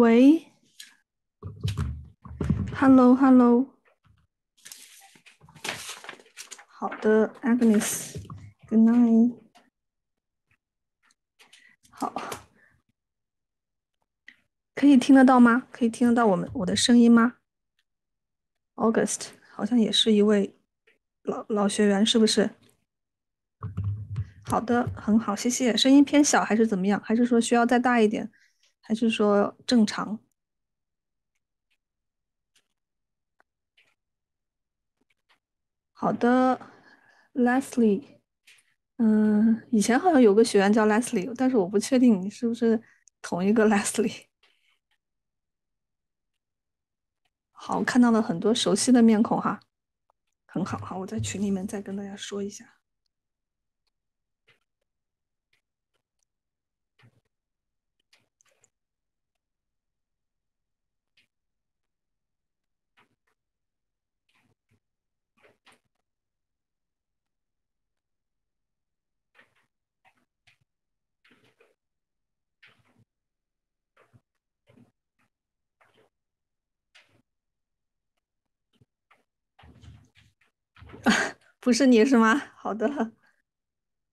喂，Hello，Hello，好的，Agnes，Good night，好，可以听得到吗？可以听得到我们我的声音吗？August，好像也是一位老老学员，是不是？好的，很好，谢谢。声音偏小还是怎么样？还是说需要再大一点？还是说正常？好的，Leslie，嗯，以前好像有个学员叫 Leslie，但是我不确定你是不是同一个 Leslie。好，看到了很多熟悉的面孔哈，很好，好，我在群里面再跟大家说一下。不是你是吗？好的，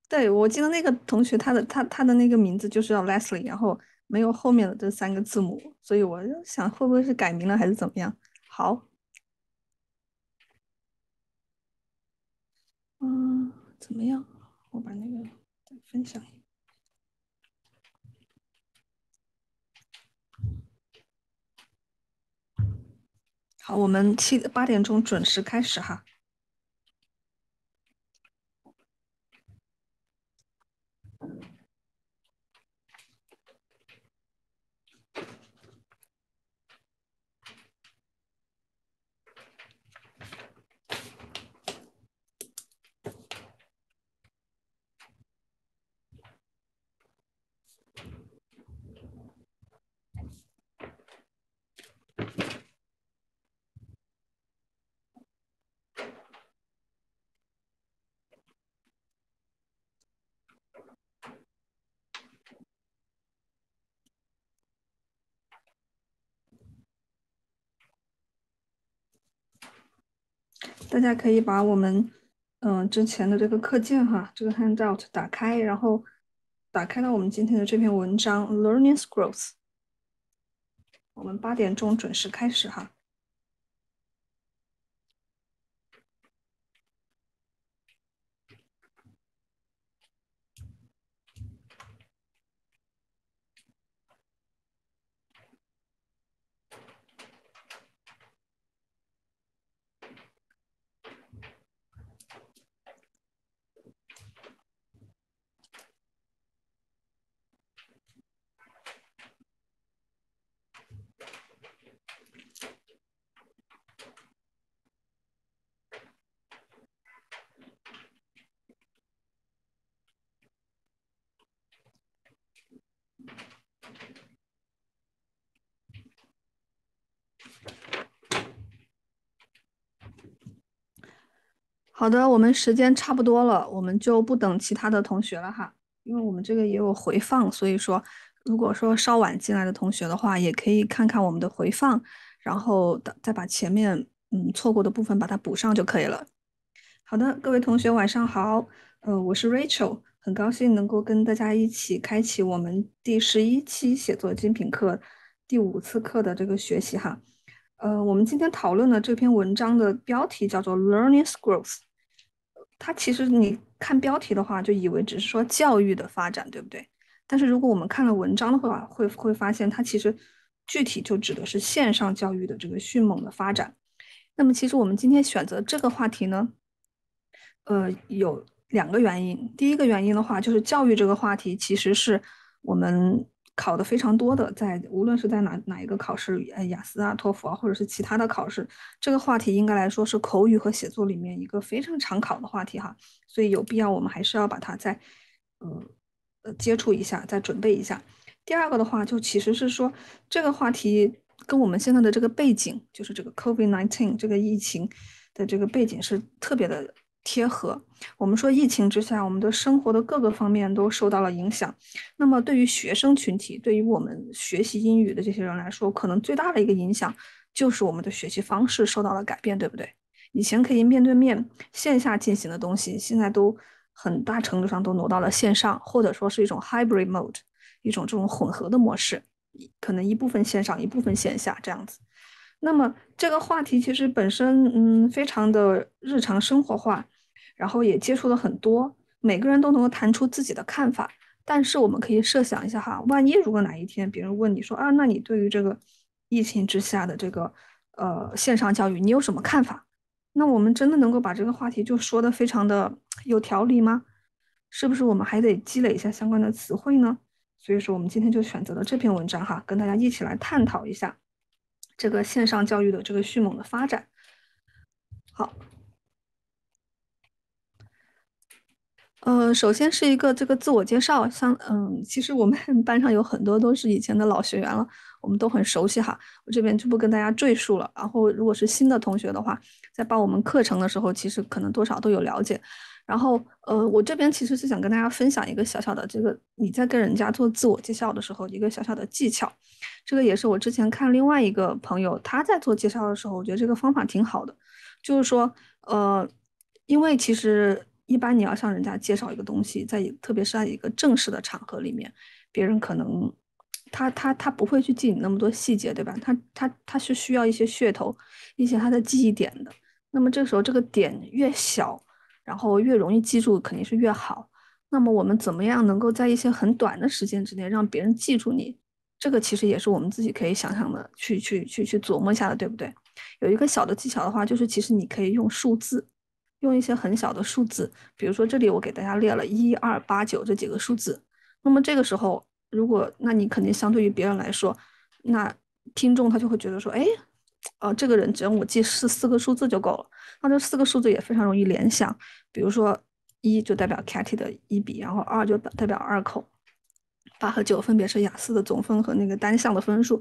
对我记得那个同学，他的他他的那个名字就是要 Leslie，然后没有后面的这三个字母，所以我就想会不会是改名了还是怎么样？好，嗯，怎么样？我把那个再分享一下。好，我们七八点钟准时开始哈。大家可以把我们，嗯，之前的这个课件哈，这个 handout 打开，然后打开到我们今天的这篇文章 Learning s c r o l l s 我们八点钟准时开始哈。好的，我们时间差不多了，我们就不等其他的同学了哈，因为我们这个也有回放，所以说如果说稍晚进来的同学的话，也可以看看我们的回放，然后再把前面嗯错过的部分把它补上就可以了。好的，各位同学晚上好，呃，我是 Rachel，很高兴能够跟大家一起开启我们第十一期写作精品课第五次课的这个学习哈，呃，我们今天讨论的这篇文章的标题叫做 Learning s c r o l l s 它其实你看标题的话，就以为只是说教育的发展，对不对？但是如果我们看了文章的话，会会发现它其实具体就指的是线上教育的这个迅猛的发展。那么其实我们今天选择这个话题呢，呃，有两个原因。第一个原因的话，就是教育这个话题其实是我们。考的非常多的，在无论是在哪哪一个考试，呃，雅思啊、托福啊，或者是其他的考试，这个话题应该来说是口语和写作里面一个非常常考的话题哈，所以有必要我们还是要把它再，呃，呃，接触一下，再准备一下。第二个的话，就其实是说这个话题跟我们现在的这个背景，就是这个 COVID-19 这个疫情的这个背景是特别的。贴合我们说，疫情之下，我们的生活的各个方面都受到了影响。那么，对于学生群体，对于我们学习英语的这些人来说，可能最大的一个影响就是我们的学习方式受到了改变，对不对？以前可以面对面线下进行的东西，现在都很大程度上都挪到了线上，或者说是一种 hybrid mode，一种这种混合的模式，可能一部分线上，一部分线下这样子。那么这个话题其实本身，嗯，非常的日常生活化。然后也接触了很多，每个人都能够谈出自己的看法。但是我们可以设想一下哈，万一如果哪一天别人问你说啊，那你对于这个疫情之下的这个呃线上教育你有什么看法？那我们真的能够把这个话题就说的非常的有条理吗？是不是我们还得积累一下相关的词汇呢？所以说我们今天就选择了这篇文章哈，跟大家一起来探讨一下这个线上教育的这个迅猛的发展。好。呃，首先是一个这个自我介绍，像嗯，其实我们 班上有很多都是以前的老学员了，我们都很熟悉哈，我这边就不跟大家赘述了。然后，如果是新的同学的话，在报我们课程的时候，其实可能多少都有了解。然后，呃，我这边其实是想跟大家分享一个小小的这个，你在跟人家做自我介绍的时候，一个小小的技巧。这个也是我之前看另外一个朋友他在做介绍的时候，我觉得这个方法挺好的，就是说，呃，因为其实。一般你要向人家介绍一个东西，在特别是在一个正式的场合里面，别人可能他他他不会去记你那么多细节，对吧？他他他是需要一些噱头，一些他的记忆点的。那么这个时候，这个点越小，然后越容易记住，肯定是越好。那么我们怎么样能够在一些很短的时间之内让别人记住你？这个其实也是我们自己可以想想的，去去去去琢磨一下的，对不对？有一个小的技巧的话，就是其实你可以用数字。用一些很小的数字，比如说这里我给大家列了一二八九这几个数字。那么这个时候，如果那你肯定相对于别人来说，那听众他就会觉得说，哎，呃，这个人只要我记是四个数字就够了。那这四个数字也非常容易联想，比如说一就代表 Cathy 的一笔，然后二就代表二口，八和九分别是雅思的总分和那个单项的分数。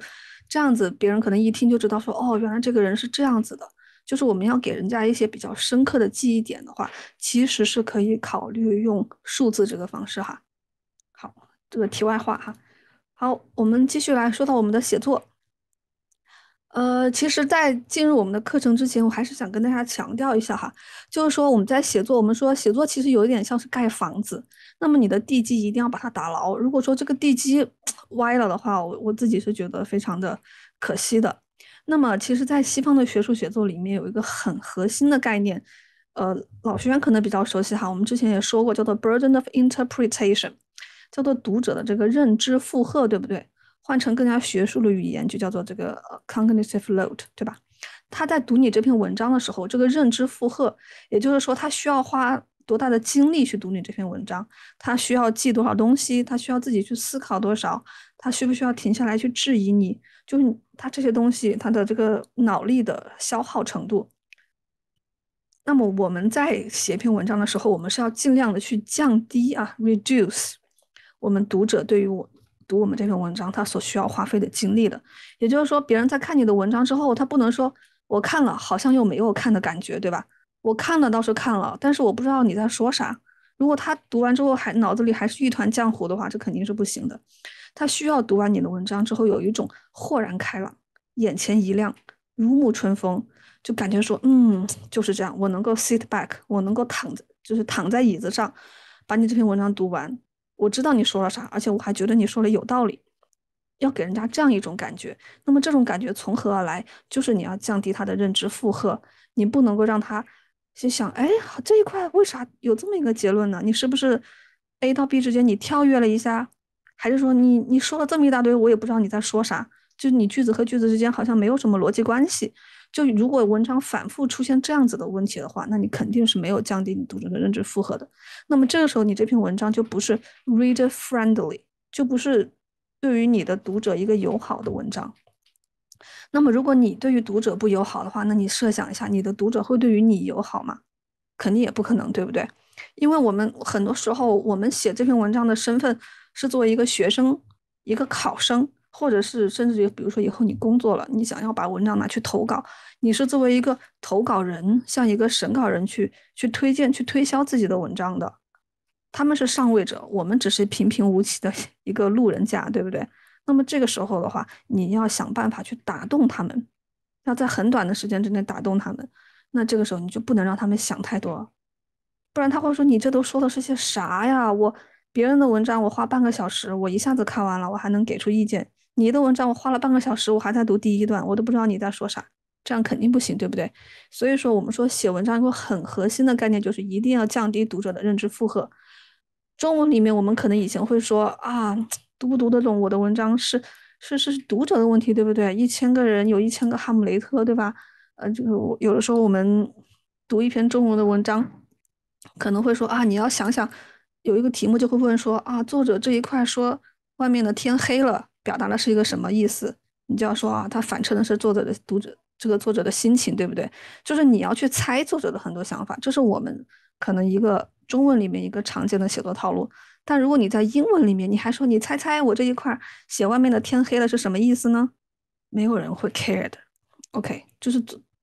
这样子别人可能一听就知道说，哦，原来这个人是这样子的。就是我们要给人家一些比较深刻的记忆点的话，其实是可以考虑用数字这个方式哈。好，这个题外话哈。好，我们继续来说到我们的写作。呃，其实，在进入我们的课程之前，我还是想跟大家强调一下哈，就是说我们在写作，我们说写作其实有一点像是盖房子，那么你的地基一定要把它打牢。如果说这个地基 歪了的话，我我自己是觉得非常的可惜的。那么，其实，在西方的学术写作里面，有一个很核心的概念，呃，老学员可能比较熟悉哈。我们之前也说过，叫做 burden of interpretation，叫做读者的这个认知负荷，对不对？换成更加学术的语言，就叫做这个 cognitive load，对吧？他在读你这篇文章的时候，这个认知负荷，也就是说，他需要花。多大的精力去读你这篇文章？他需要记多少东西？他需要自己去思考多少？他需不需要停下来去质疑你？就是他这些东西，他的这个脑力的消耗程度。那么我们在写一篇文章的时候，我们是要尽量的去降低啊，reduce 我们读者对于我读我们这篇文章他所需要花费的精力的。也就是说，别人在看你的文章之后，他不能说我看了，好像又没有看的感觉，对吧？我看了，倒是看了，但是我不知道你在说啥。如果他读完之后还脑子里还是一团浆糊的话，这肯定是不行的。他需要读完你的文章之后，有一种豁然开朗、眼前一亮、如沐春风，就感觉说，嗯，就是这样。我能够 sit back，我能够躺在，就是躺在椅子上，把你这篇文章读完。我知道你说了啥，而且我还觉得你说的有道理。要给人家这样一种感觉。那么这种感觉从何而来？就是你要降低他的认知负荷，你不能够让他。心想，哎，好这一块，为啥有这么一个结论呢？你是不是 A 到 B 之间你跳跃了一下，还是说你你说了这么一大堆，我也不知道你在说啥？就你句子和句子之间好像没有什么逻辑关系。就如果文章反复出现这样子的问题的话，那你肯定是没有降低你读者的认知负荷的。那么这个时候，你这篇文章就不是 read friendly，就不是对于你的读者一个友好的文章。那么，如果你对于读者不友好的话，那你设想一下，你的读者会对于你友好吗？肯定也不可能，对不对？因为我们很多时候，我们写这篇文章的身份是作为一个学生、一个考生，或者是甚至于，比如说以后你工作了，你想要把文章拿去投稿，你是作为一个投稿人向一个审稿人去去推荐、去推销自己的文章的。他们是上位者，我们只是平平无奇的一个路人甲，对不对？那么这个时候的话，你要想办法去打动他们，要在很短的时间之内打动他们。那这个时候你就不能让他们想太多，不然他会说你这都说的是些啥呀？我别人的文章我花半个小时，我一下子看完了，我还能给出意见。你的文章我花了半个小时，我还在读第一段，我都不知道你在说啥，这样肯定不行，对不对？所以说我们说写文章一个很核心的概念就是一定要降低读者的认知负荷。中文里面我们可能以前会说啊。读不读得懂我的文章是是是读者的问题，对不对？一千个人有一千个哈姆雷特，对吧？呃，这个有的时候我们读一篇中文的文章，可能会说啊，你要想想有一个题目就会问说啊，作者这一块说外面的天黑了，表达的是一个什么意思？你就要说啊，他反衬的是作者的读者这个作者的心情，对不对？就是你要去猜作者的很多想法，这是我们可能一个中文里面一个常见的写作套路。但如果你在英文里面，你还说你猜猜我这一块写外面的天黑了是什么意思呢？没有人会 care 的。OK，就是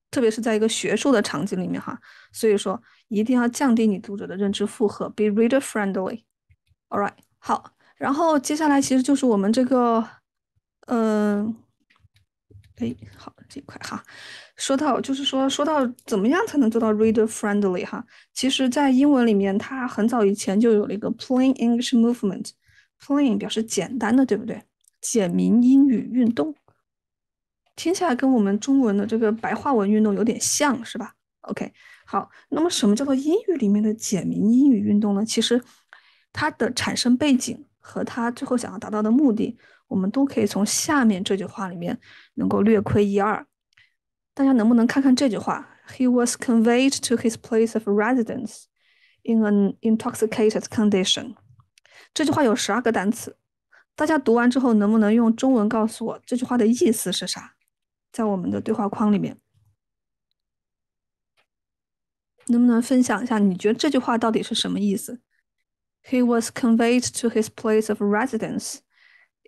特别是在一个学术的场景里面哈，所以说一定要降低你读者的认知负荷，be reader friendly。All right，好，然后接下来其实就是我们这个，嗯，哎，好这一块哈。说到，就是说，说到怎么样才能做到 reader friendly 哈，其实，在英文里面，它很早以前就有了一个 plain English movement，plain 表示简单的，对不对？简明英语运动，听起来跟我们中文的这个白话文运动有点像，是吧？OK，好，那么什么叫做英语里面的简明英语运动呢？其实它的产生背景和它最后想要达到的目的，我们都可以从下面这句话里面能够略窥一二。大家能不能看看这句话？He was conveyed to his place of residence in an intoxicated condition。这句话有十二个单词，大家读完之后能不能用中文告诉我这句话的意思是啥？在我们的对话框里面，能不能分享一下你觉得这句话到底是什么意思？He was conveyed to his place of residence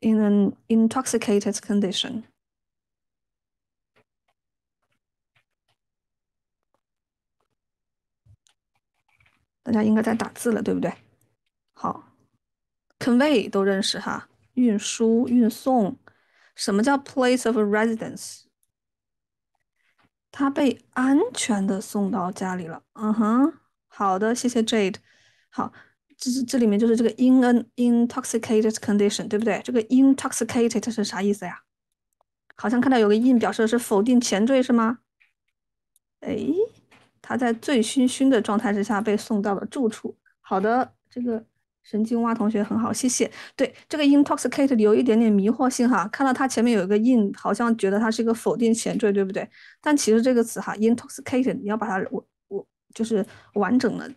in an intoxicated condition。大家应该在打字了，对不对？好，convey 都认识哈，运输、运送。什么叫 place of residence？他被安全的送到家里了。嗯哼，好的，谢谢 Jade。好，这是这里面就是这个 in an intoxicated condition，对不对？这个 intoxicated 是啥意思呀？好像看到有个 in 表示的是否定前缀是吗？哎。他在醉醺醺的状态之下被送到了住处。好的，这个神经蛙同学很好，谢谢。对，这个 intoxicated 有一点点迷惑性哈。看到它前面有一个 in，好像觉得它是一个否定前缀，对不对？但其实这个词哈，intoxicated，你要把它我我就是完整的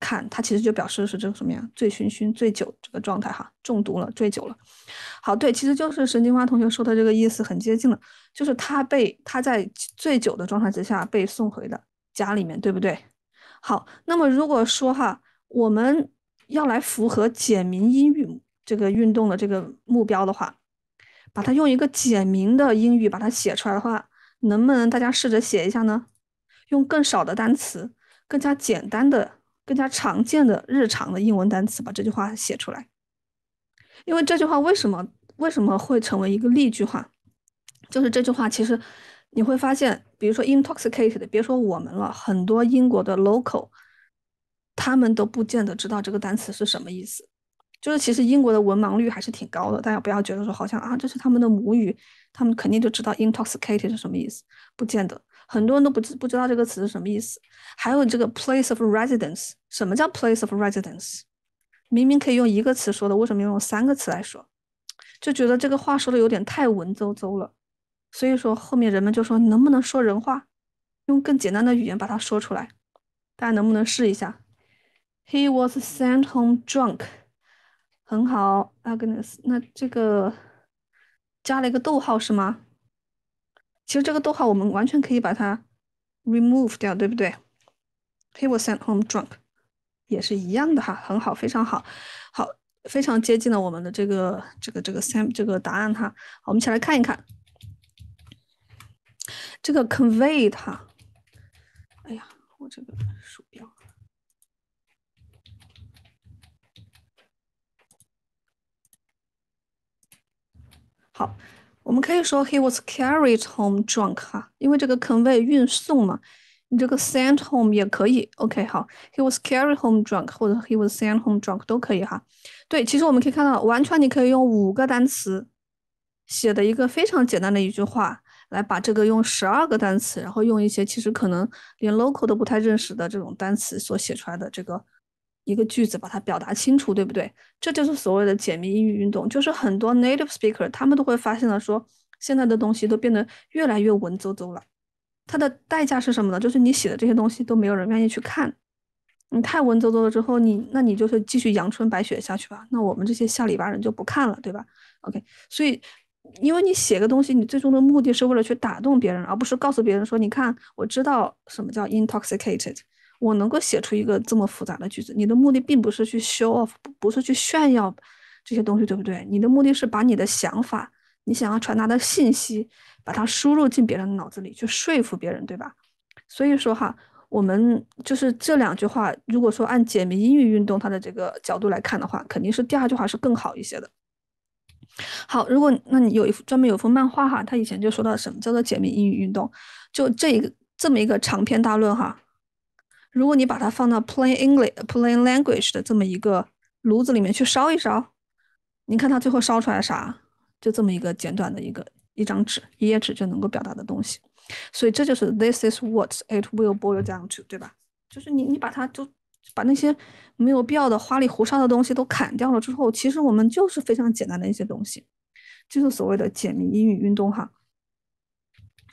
看，它其实就表示的是这个什么呀？醉醺醺、醉酒这个状态哈，中毒了、醉酒了。好，对，其实就是神经蛙同学说的这个意思很接近了，就是他被他在醉酒的状态之下被送回的。家里面对不对？好，那么如果说哈，我们要来符合简明英语这个运动的这个目标的话，把它用一个简明的英语把它写出来的话，能不能大家试着写一下呢？用更少的单词，更加简单的、更加常见的日常的英文单词把这句话写出来。因为这句话为什么为什么会成为一个例句话？就是这句话其实。你会发现，比如说 intoxicated，别说我们了，很多英国的 local，他们都不见得知道这个单词是什么意思。就是其实英国的文盲率还是挺高的。大家不要觉得说好像啊，这是他们的母语，他们肯定就知道 intoxicated 是什么意思。不见得，很多人都不知不知道这个词是什么意思。还有这个 place of residence，什么叫 place of residence？明明可以用一个词说的，为什么要用三个词来说？就觉得这个话说的有点太文绉绉了。所以说，后面人们就说能不能说人话，用更简单的语言把它说出来。大家能不能试一下？He was sent home drunk。很好，Agnes。那这个加了一个逗号是吗？其实这个逗号我们完全可以把它 remove 掉，对不对？He was sent home drunk 也是一样的哈，很好，非常好，好，非常接近了我们的这个这个这个 Sam 这个答案哈。我们一起来看一看。这个 convey 它，哎呀，我这个鼠标。好，我们可以说 he was carried home drunk 哈，因为这个 convey 运送嘛，你这个 sent home 也可以。OK，好，he was carried home drunk 或者 he was sent home drunk 都可以哈。对，其实我们可以看到，完全你可以用五个单词写的一个非常简单的一句话。来把这个用十二个单词，然后用一些其实可能连 local 都不太认识的这种单词所写出来的这个一个句子，把它表达清楚，对不对？这就是所谓的解密英语运动。就是很多 native speaker 他们都会发现了，说现在的东西都变得越来越文绉绉了。它的代价是什么呢？就是你写的这些东西都没有人愿意去看。你太文绉绉了之后，你那你就是继续阳春白雪下去吧。那我们这些下里巴人就不看了，对吧？OK，所以。因为你写个东西，你最终的目的是为了去打动别人，而不是告诉别人说：“你看，我知道什么叫 intoxicated，我能够写出一个这么复杂的句子。”你的目的并不是去 show off，不是去炫耀这些东西，对不对？你的目的是把你的想法，你想要传达的信息，把它输入进别人的脑子里，去说服别人，对吧？所以说哈，我们就是这两句话，如果说按简明英语运动它的这个角度来看的话，肯定是第二句话是更好一些的。好，如果那你有一幅专门有幅漫画哈，他以前就说到什么叫做简明英语运动，就这一个这么一个长篇大论哈。如果你把它放到 plain English plain language 的这么一个炉子里面去烧一烧，你看它最后烧出来啥？就这么一个简短的一个一张纸一页纸就能够表达的东西。所以这就是 this is what it will boil down to，对吧？就是你你把它就。把那些没有必要的花里胡哨的东西都砍掉了之后，其实我们就是非常简单的一些东西，就是所谓的简明英语运动哈。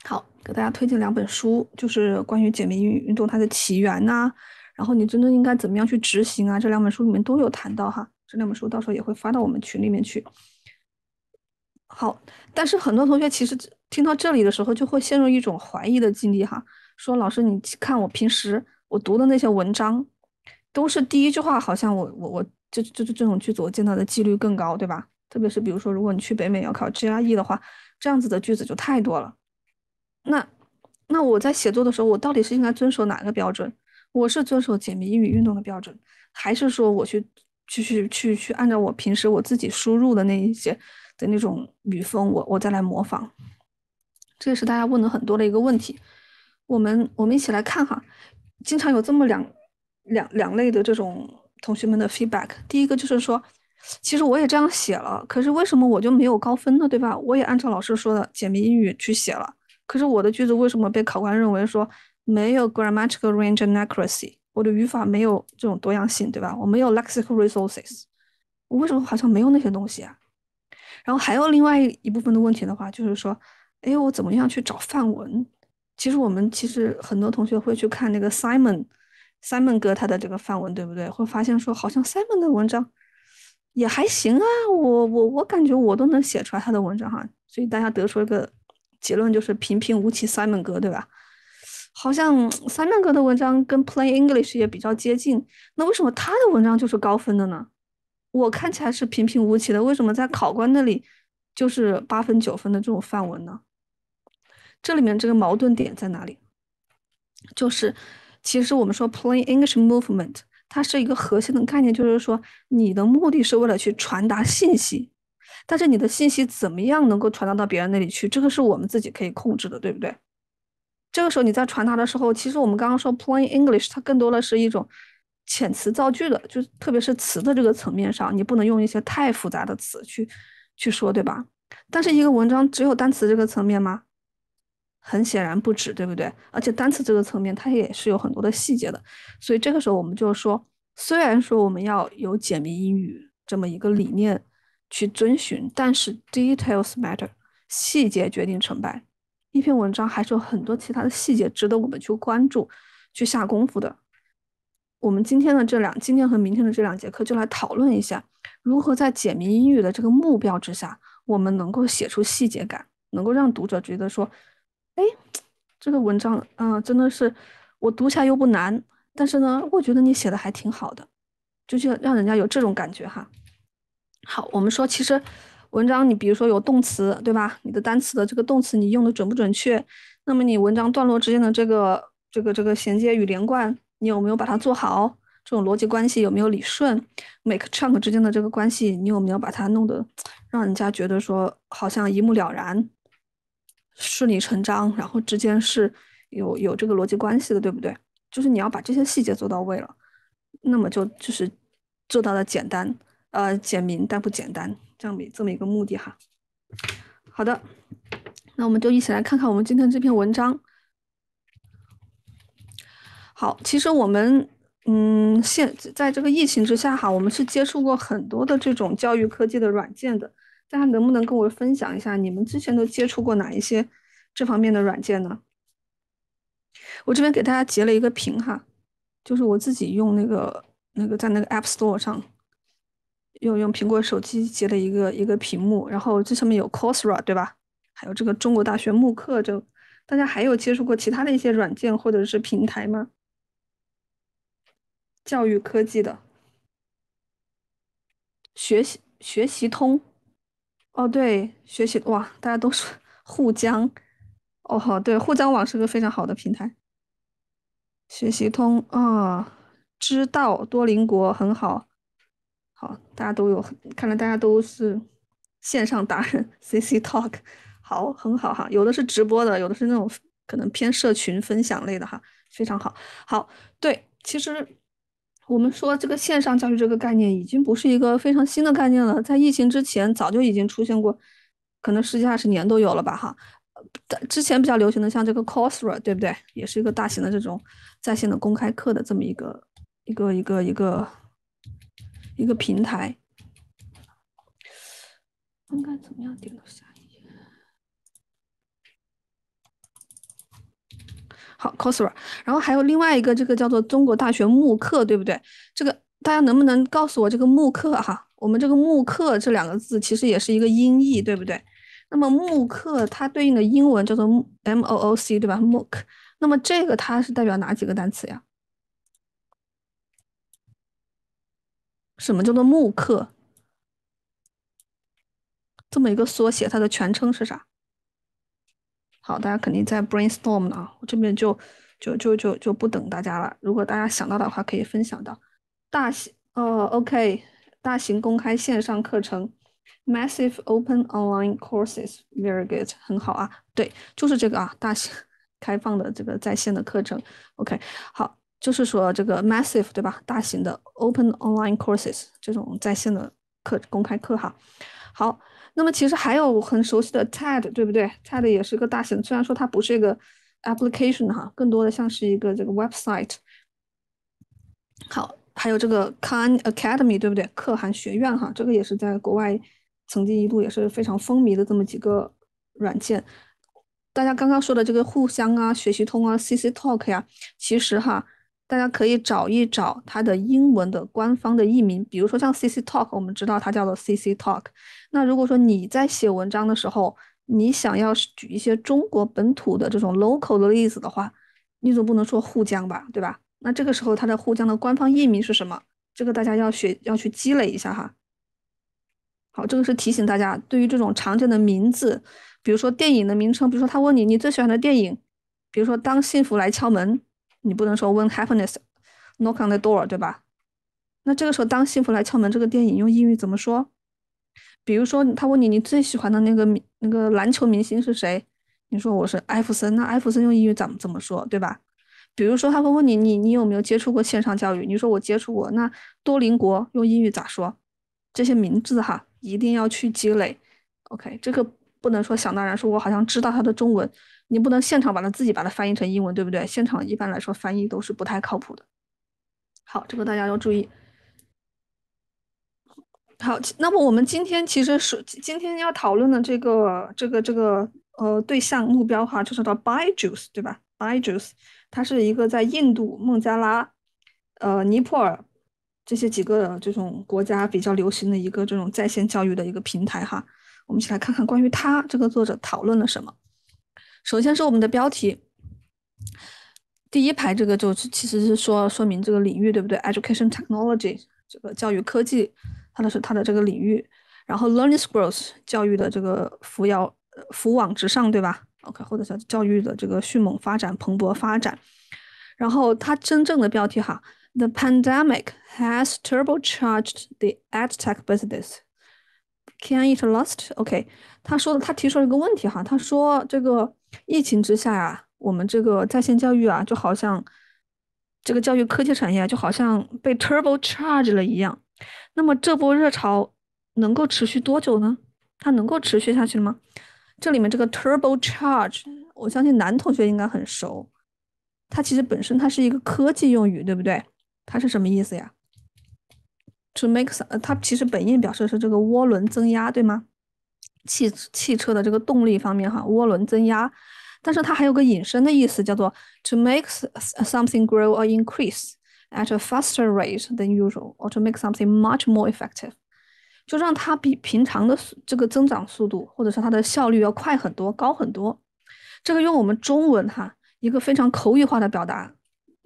好，给大家推荐两本书，就是关于简明英语运动它的起源呐，然后你真正应该怎么样去执行啊，这两本书里面都有谈到哈。这两本书到时候也会发到我们群里面去。好，但是很多同学其实听到这里的时候就会陷入一种怀疑的境地哈，说老师你看我平时我读的那些文章。都是第一句话，好像我我我这这这这种句子我见到的几率更高，对吧？特别是比如说，如果你去北美要考 GRE 的话，这样子的句子就太多了。那那我在写作的时候，我到底是应该遵守哪个标准？我是遵守简明英语运动的标准，还是说我去去去去按照我平时我自己输入的那一些的那种语风，我我再来模仿？这也是大家问的很多的一个问题。我们我们一起来看哈，经常有这么两。两两类的这种同学们的 feedback，第一个就是说，其实我也这样写了，可是为什么我就没有高分呢？对吧？我也按照老师说的简明英语去写了，可是我的句子为什么被考官认为说没有 grammatical range and accuracy？我的语法没有这种多样性，对吧？我没有 lexical resources，我为什么好像没有那些东西啊？然后还有另外一部分的问题的话，就是说，哎，我怎么样去找范文？其实我们其实很多同学会去看那个 Simon。Simon 哥他的这个范文对不对？会发现说，好像 Simon 的文章也还行啊，我我我感觉我都能写出来他的文章哈，所以大家得出一个结论，就是平平无奇 Simon 哥，对吧？好像 Simon 哥的文章跟 Play English 也比较接近，那为什么他的文章就是高分的呢？我看起来是平平无奇的，为什么在考官那里就是八分九分的这种范文呢？这里面这个矛盾点在哪里？就是。其实我们说 plain English movement，它是一个核心的概念，就是说你的目的是为了去传达信息，但是你的信息怎么样能够传达到别人那里去，这个是我们自己可以控制的，对不对？这个时候你在传达的时候，其实我们刚刚说 plain English，它更多的是一种遣词造句的，就特别是词的这个层面上，你不能用一些太复杂的词去去说，对吧？但是一个文章只有单词这个层面吗？很显然不止，对不对？而且单词这个层面，它也是有很多的细节的。所以这个时候，我们就说，虽然说我们要有简明英语这么一个理念去遵循，但是 details matter，细节决定成败。一篇文章还是有很多其他的细节值得我们去关注、去下功夫的。我们今天的这两今天和明天的这两节课，就来讨论一下，如何在简明英语的这个目标之下，我们能够写出细节感，能够让读者觉得说。哎，这个文章，嗯，真的是我读起来又不难，但是呢，我觉得你写的还挺好的，就是让人家有这种感觉哈。好，我们说，其实文章，你比如说有动词，对吧？你的单词的这个动词你用的准不准确？那么你文章段落之间的这个这个这个衔接与连贯，你有没有把它做好？这种逻辑关系有没有理顺？每个 chunk 之间的这个关系，你有没有把它弄得让人家觉得说好像一目了然？顺理成章，然后之间是有有这个逻辑关系的，对不对？就是你要把这些细节做到位了，那么就就是做到了简单，呃，简明但不简单，这样比这么一个目的哈。好的，那我们就一起来看看我们今天这篇文章。好，其实我们嗯，现在这个疫情之下哈，我们是接触过很多的这种教育科技的软件的。大家能不能跟我分享一下，你们之前都接触过哪一些这方面的软件呢？我这边给大家截了一个屏哈，就是我自己用那个那个在那个 App Store 上，用用苹果手机截了一个一个屏幕，然后这上面有 c o r s e r a 对吧？还有这个中国大学慕课，这大家还有接触过其他的一些软件或者是平台吗？教育科技的学习学习通。哦，对，学习哇，大家都说 沪江，哦好，对，沪江网是个非常好的平台，学习通啊，知道多邻国很好，好，大家都有，看来大家都是线上达人，C C Talk，好，很好哈，有的是直播的，有的是那种可能偏社群分享类的哈，非常好，好，对，其实。我们说这个线上教育这个概念已经不是一个非常新的概念了，在疫情之前早就已经出现过，可能十几二十年都有了吧，哈。之前比较流行的像这个 Coursera，对不对？也是一个大型的这种在线的公开课的这么一个一个一个一个一个平台，应该怎么样点个下？Coursera，然后还有另外一个这个叫做中国大学慕课，对不对？这个大家能不能告诉我这个慕课哈？我们这个慕课这两个字其实也是一个音译，对不对？那么慕课它对应的英文叫做 M O O C，对吧？慕课，那么这个它是代表哪几个单词呀？什么叫做慕课？这么一个缩写，它的全称是啥？好，大家肯定在 brainstorm 呢啊，我这边就就就就就不等大家了。如果大家想到的话，可以分享到大型哦，OK，大型公开线上课程，Massive Open Online Courses，Very good，很好啊，对，就是这个啊，大型开放的这个在线的课程，OK，好，就是说这个 Massive 对吧？大型的 Open Online Courses 这种在线的课公开课哈，好。那么其实还有很熟悉的 TED，对不对？TED 也是个大型，虽然说它不是一个 application 哈，更多的像是一个这个 website。好，还有这个 Khan Academy，对不对？可汗学院哈，这个也是在国外曾经一度也是非常风靡的这么几个软件。大家刚刚说的这个互相啊、学习通啊、CCtalk 呀，其实哈。大家可以找一找它的英文的官方的译名，比如说像 C C Talk，我们知道它叫做 C C Talk。那如果说你在写文章的时候，你想要举一些中国本土的这种 local 的例子的话，你总不能说沪江吧，对吧？那这个时候，它的沪江的官方译名是什么？这个大家要学，要去积累一下哈。好，这个是提醒大家，对于这种常见的名字，比如说电影的名称，比如说他问你你最喜欢的电影，比如说《当幸福来敲门》。你不能说 "When happiness knock on the door"，对吧？那这个时候，当幸福来敲门这个电影用英语怎么说？比如说他问你，你最喜欢的那个那个篮球明星是谁？你说我是艾弗森。那艾弗森用英语怎么怎么说？对吧？比如说他会问你，你你有没有接触过线上教育？你说我接触过。那多邻国用英语咋说？这些名字哈，一定要去积累。OK，这个不能说想当然，说我好像知道他的中文。你不能现场把它自己把它翻译成英文，对不对？现场一般来说翻译都是不太靠谱的。好，这个大家要注意。好，那么我们今天其实是今天要讨论的这个这个这个呃对象目标哈，就是到 Byju's 对吧？Byju's 它是一个在印度、孟加拉、呃尼泊尔这些几个这种国家比较流行的一个这种在线教育的一个平台哈。我们一起来看看关于它这个作者讨论了什么。首先是我们的标题，第一排这个就是其实是说说明这个领域对不对？Education technology 这个教育科技，它的是它的这个领域。然后 learning growth 教育的这个扶摇，扶往直上对吧？OK，或者叫教育的这个迅猛发展、蓬勃发展。然后它真正的标题哈，The pandemic has turbocharged the edtech business. Can it last? OK，他说的，他提出了一个问题哈，他说这个。疫情之下呀，我们这个在线教育啊，就好像这个教育科技产业啊，就好像被 turbo charge 了一样。那么这波热潮能够持续多久呢？它能够持续下去吗？这里面这个 turbo charge 我相信男同学应该很熟，它其实本身它是一个科技用语，对不对？它是什么意思呀？t o make 它其实本意表示是这个涡轮增压，对吗？汽汽车的这个动力方面哈，涡轮增压，但是它还有个引申的意思，叫做 to make something grow or increase at a faster rate than usual or to make something much more effective，就让它比平常的这个增长速度或者是它的效率要快很多、高很多。这个用我们中文哈，一个非常口语化的表达，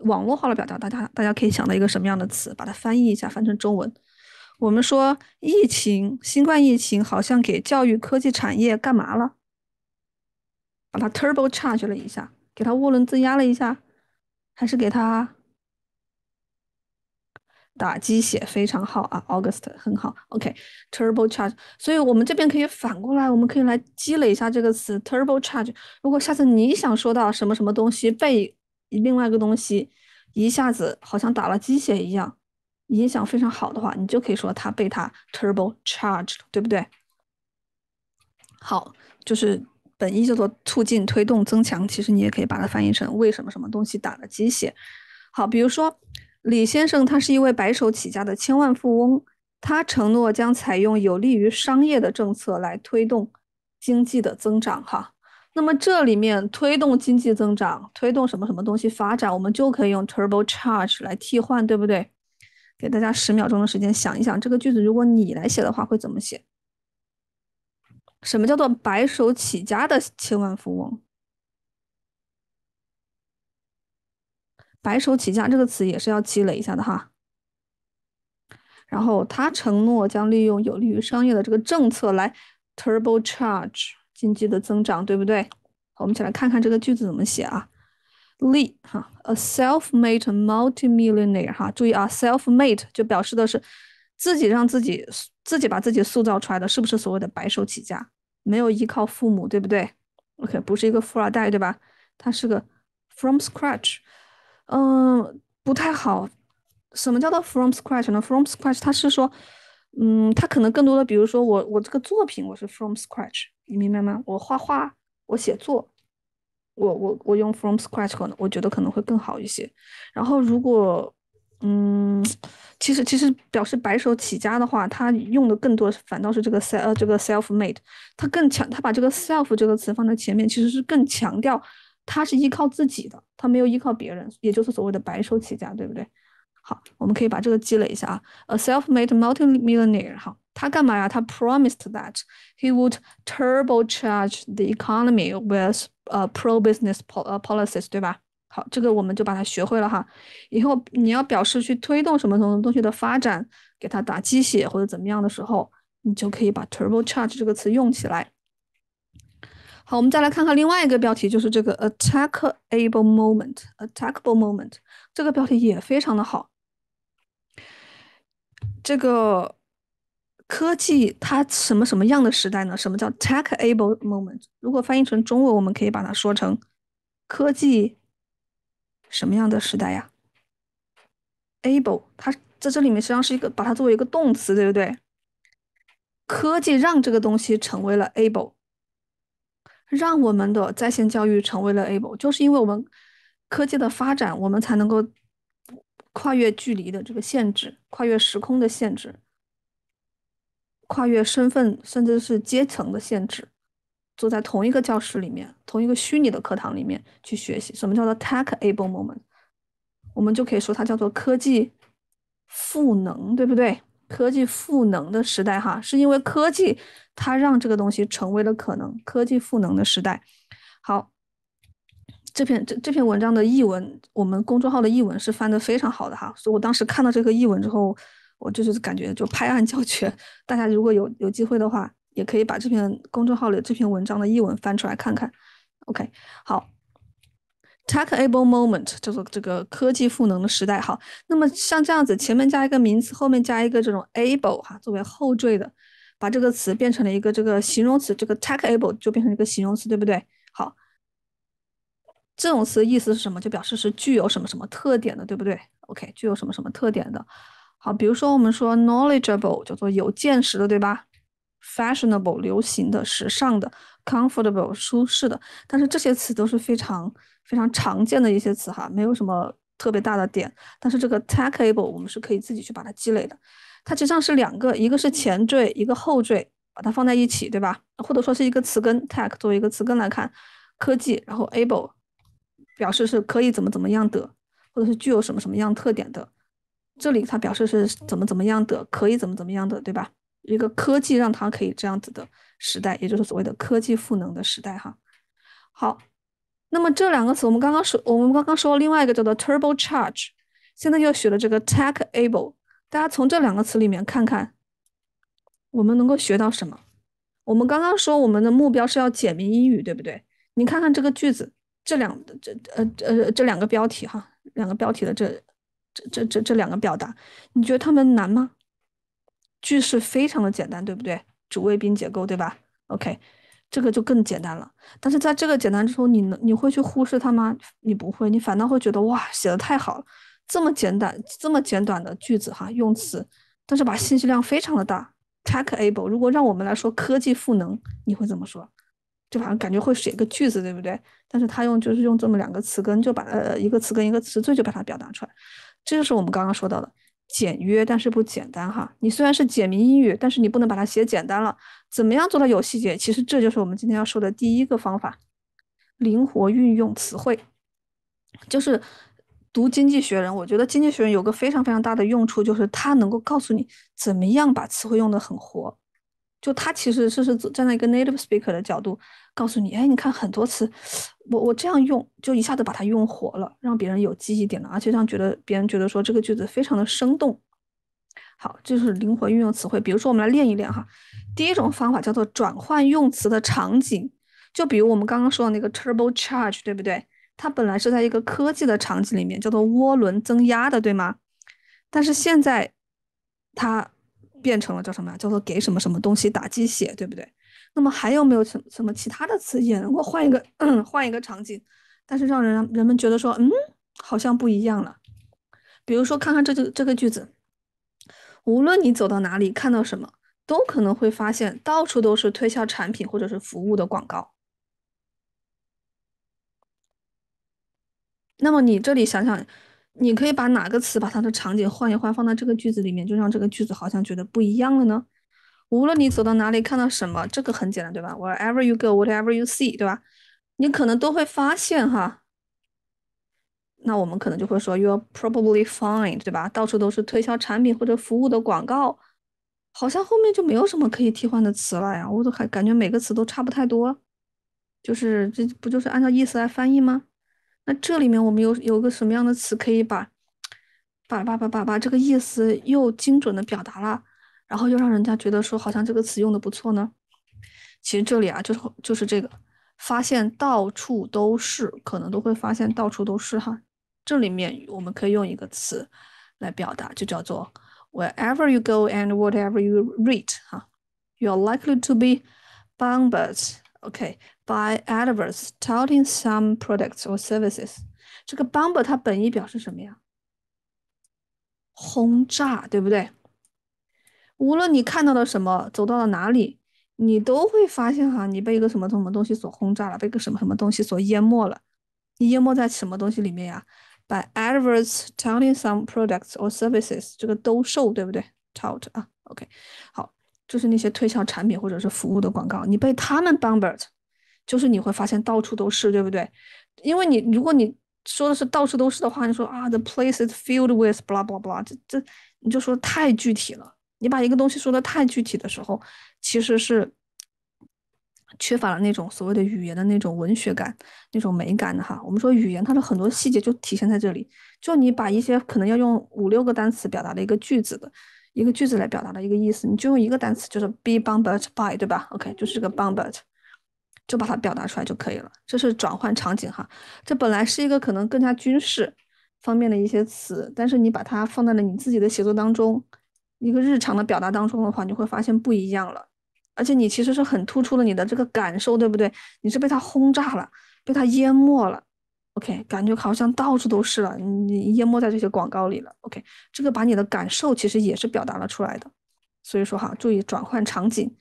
网络化的表达，大家大家可以想到一个什么样的词，把它翻译一下，翻成中文。我们说疫情、新冠疫情好像给教育科技产业干嘛了？把它 turbo charge 了一下，给它涡轮增压了一下，还是给它打鸡血，非常好啊。August 很好，OK turbo charge。所以我们这边可以反过来，我们可以来积累一下这个词 turbo charge。如果下次你想说到什么什么东西被另外一个东西一下子好像打了鸡血一样。影响非常好的话，你就可以说它被他 turbocharged，对不对？好，就是本意叫做促进、推动、增强，其实你也可以把它翻译成为什么什么东西打了鸡血。好，比如说李先生，他是一位白手起家的千万富翁，他承诺将采用有利于商业的政策来推动经济的增长。哈，那么这里面推动经济增长，推动什么什么东西发展，我们就可以用 t u r b o c h a r g e 来替换，对不对？给大家十秒钟的时间想一想，这个句子如果你来写的话会怎么写？什么叫做白手起家的千万富翁？白手起家这个词也是要积累一下的哈。然后他承诺将利用有利于商业的这个政策来 turbo charge 经济的增长，对不对？我们一起来看看这个句子怎么写啊。Lee 哈，a self-made multimillionaire 哈，注意啊，self-made 就表示的是自己让自己自己把自己塑造出来的，是不是所谓的白手起家，没有依靠父母，对不对？OK，不是一个富二代，对吧？他是个 from scratch，嗯，不太好。什么叫做 from scratch 呢？from scratch 他是说，嗯，他可能更多的比如说我我这个作品我是 from scratch，你明白吗？我画画，我写作。我我我用 from scratch 能我觉得可能会更好一些。然后如果嗯，其实其实表示白手起家的话，他用的更多反倒是这个 self 呃这个 self-made，他更强，他把这个 self 这个词放在前面，其实是更强调他是依靠自己的，他没有依靠别人，也就是所谓的白手起家，对不对？好，我们可以把这个积累一下啊，a self-made multi-millionaire，哈，他干嘛呀？他 promised that he would turbocharge the economy with 呃，pro business po 呃 policies 对吧？好，这个我们就把它学会了哈。以后你要表示去推动什么什么东西的发展，给它打鸡血或者怎么样的时候，你就可以把 turbo charge 这个词用起来。好，我们再来看看另外一个标题，就是这个 attackable moment，attackable moment 这个标题也非常的好。这个。科技它什么什么样的时代呢？什么叫 techable moment？如果翻译成中文，我们可以把它说成科技什么样的时代呀？able，它在这里面实际上是一个把它作为一个动词，对不对？科技让这个东西成为了 able，让我们的在线教育成为了 able，就是因为我们科技的发展，我们才能够跨越距离的这个限制，跨越时空的限制。跨越身份甚至是阶层的限制，坐在同一个教室里面，同一个虚拟的课堂里面去学习，什么叫做 tech able moment？我们就可以说它叫做科技赋能，对不对？科技赋能的时代，哈，是因为科技它让这个东西成为了可能。科技赋能的时代，好，这篇这这篇文章的译文，我们公众号的译文是翻得非常好的哈，所以我当时看到这个译文之后。我就是感觉就拍案叫绝，大家如果有有机会的话，也可以把这篇公众号里这篇文章的译文翻出来看看。OK，好，techable moment 叫做这个科技赋能的时代。好，那么像这样子，前面加一个名词，后面加一个这种 able 哈作为后缀的，把这个词变成了一个这个形容词，这个 techable 就变成一个形容词，对不对？好，这种词意思是什么？就表示是具有什么什么特点的，对不对？OK，具有什么什么特点的。好，比如说我们说 knowledgeable 叫做有见识的，对吧？fashionable 流行的、时尚的，comfortable 舒适的。但是这些词都是非常非常常见的一些词哈，没有什么特别大的点。但是这个 tech able 我们是可以自己去把它积累的。它实际上是两个，一个是前缀，一个后缀，把它放在一起，对吧？或者说是一个词根 tech 作为一个词根来看，科技，然后 able 表示是可以怎么怎么样的，或者是具有什么什么样特点的。这里它表示是怎么怎么样的，可以怎么怎么样的，对吧？一个科技让它可以这样子的时代，也就是所谓的科技赋能的时代，哈。好，那么这两个词，我们刚刚说，我们刚刚说另外一个叫做 t u r b o c h a r g e 现在又学了这个 tech able，大家从这两个词里面看看，我们能够学到什么？我们刚刚说我们的目标是要简明英语，对不对？你看看这个句子，这两，这呃呃这两个标题哈，两个标题的这。这这这这两个表达，你觉得他们难吗？句式非常的简单，对不对？主谓宾结构，对吧？OK，这个就更简单了。但是在这个简单之后，你能你会去忽视它吗？你不会，你反倒会觉得哇，写的太好了，这么简单这么简短的句子哈，用词，但是把信息量非常的大。Techable，如果让我们来说科技赋能，你会怎么说？就好像感觉会写个句子，对不对？但是他用就是用这么两个词根就把呃一个词根一个词缀就把它表达出来。这就是我们刚刚说到的，简约但是不简单哈。你虽然是简明英语，但是你不能把它写简单了。怎么样做到有细节？其实这就是我们今天要说的第一个方法，灵活运用词汇。就是读《经济学人》，我觉得《经济学人》有个非常非常大的用处，就是它能够告诉你怎么样把词汇用的很活。就他其实是是站在一个 native speaker 的角度告诉你，哎，你看很多词，我我这样用就一下子把它用活了，让别人有记忆点了，而且让觉得别人觉得说这个句子非常的生动。好，就是灵活运用词汇。比如说，我们来练一练哈。第一种方法叫做转换用词的场景，就比如我们刚刚说的那个 turbo charge，对不对？它本来是在一个科技的场景里面叫做涡轮增压的，对吗？但是现在它。变成了叫什么呀？叫做给什么什么东西打鸡血，对不对？那么还有没有什什么其他的词也能够换一个 换一个场景，但是让人人们觉得说，嗯，好像不一样了。比如说，看看这个这个句子，无论你走到哪里，看到什么，都可能会发现到处都是推销产品或者是服务的广告。那么你这里想想。你可以把哪个词把它的场景换一换，放到这个句子里面，就让这个句子好像觉得不一样了呢？无论你走到哪里，看到什么，这个很简单，对吧 w h e r e v e r you go, whatever you see，对吧？你可能都会发现哈。那我们可能就会说 y o u are probably f i n e 对吧？到处都是推销产品或者服务的广告，好像后面就没有什么可以替换的词了呀。我都还感觉每个词都差不太多，就是这不就是按照意思来翻译吗？那这里面我们有有个什么样的词可以把把把把把把这个意思又精准的表达了，然后又让人家觉得说好像这个词用的不错呢？其实这里啊就是就是这个发现到处都是，可能都会发现到处都是哈。这里面我们可以用一个词来表达，就叫做 Wherever you go and whatever you read，哈，you are likely to be bombarded。OK。By adverts, touting some products or services，这个 b o m b l r 它本意表示什么呀？轰炸，对不对？无论你看到了什么，走到了哪里，你都会发现哈，你被一个什么什么东西所轰炸了，被一个什么什么东西所淹没了。淹没在什么东西里面呀？By adverts, touting some products or services，这个兜售，对不对？Tout 啊，OK，好，就是那些推销产品或者是服务的广告，你被他们 b o m b l r d 就是你会发现到处都是，对不对？因为你如果你说的是到处都是的话，你说啊，the places i filled with blah blah blah，这这你就说太具体了。你把一个东西说的太具体的时候，其实是缺乏了那种所谓的语言的那种文学感、那种美感的哈。我们说语言，它的很多细节就体现在这里。就你把一些可能要用五六个单词表达的一个句子的一个句子来表达的一个意思，你就用一个单词，就是 be bombarded by，对吧？OK，就是这个 bombarded。就把它表达出来就可以了，这是转换场景哈。这本来是一个可能更加军事方面的一些词，但是你把它放在了你自己的写作当中，一个日常的表达当中的话，你会发现不一样了。而且你其实是很突出了你的这个感受，对不对？你是被它轰炸了，被它淹没了。OK，感觉好像到处都是了，你淹没在这些广告里了。OK，这个把你的感受其实也是表达了出来的。所以说哈，注意转换场景，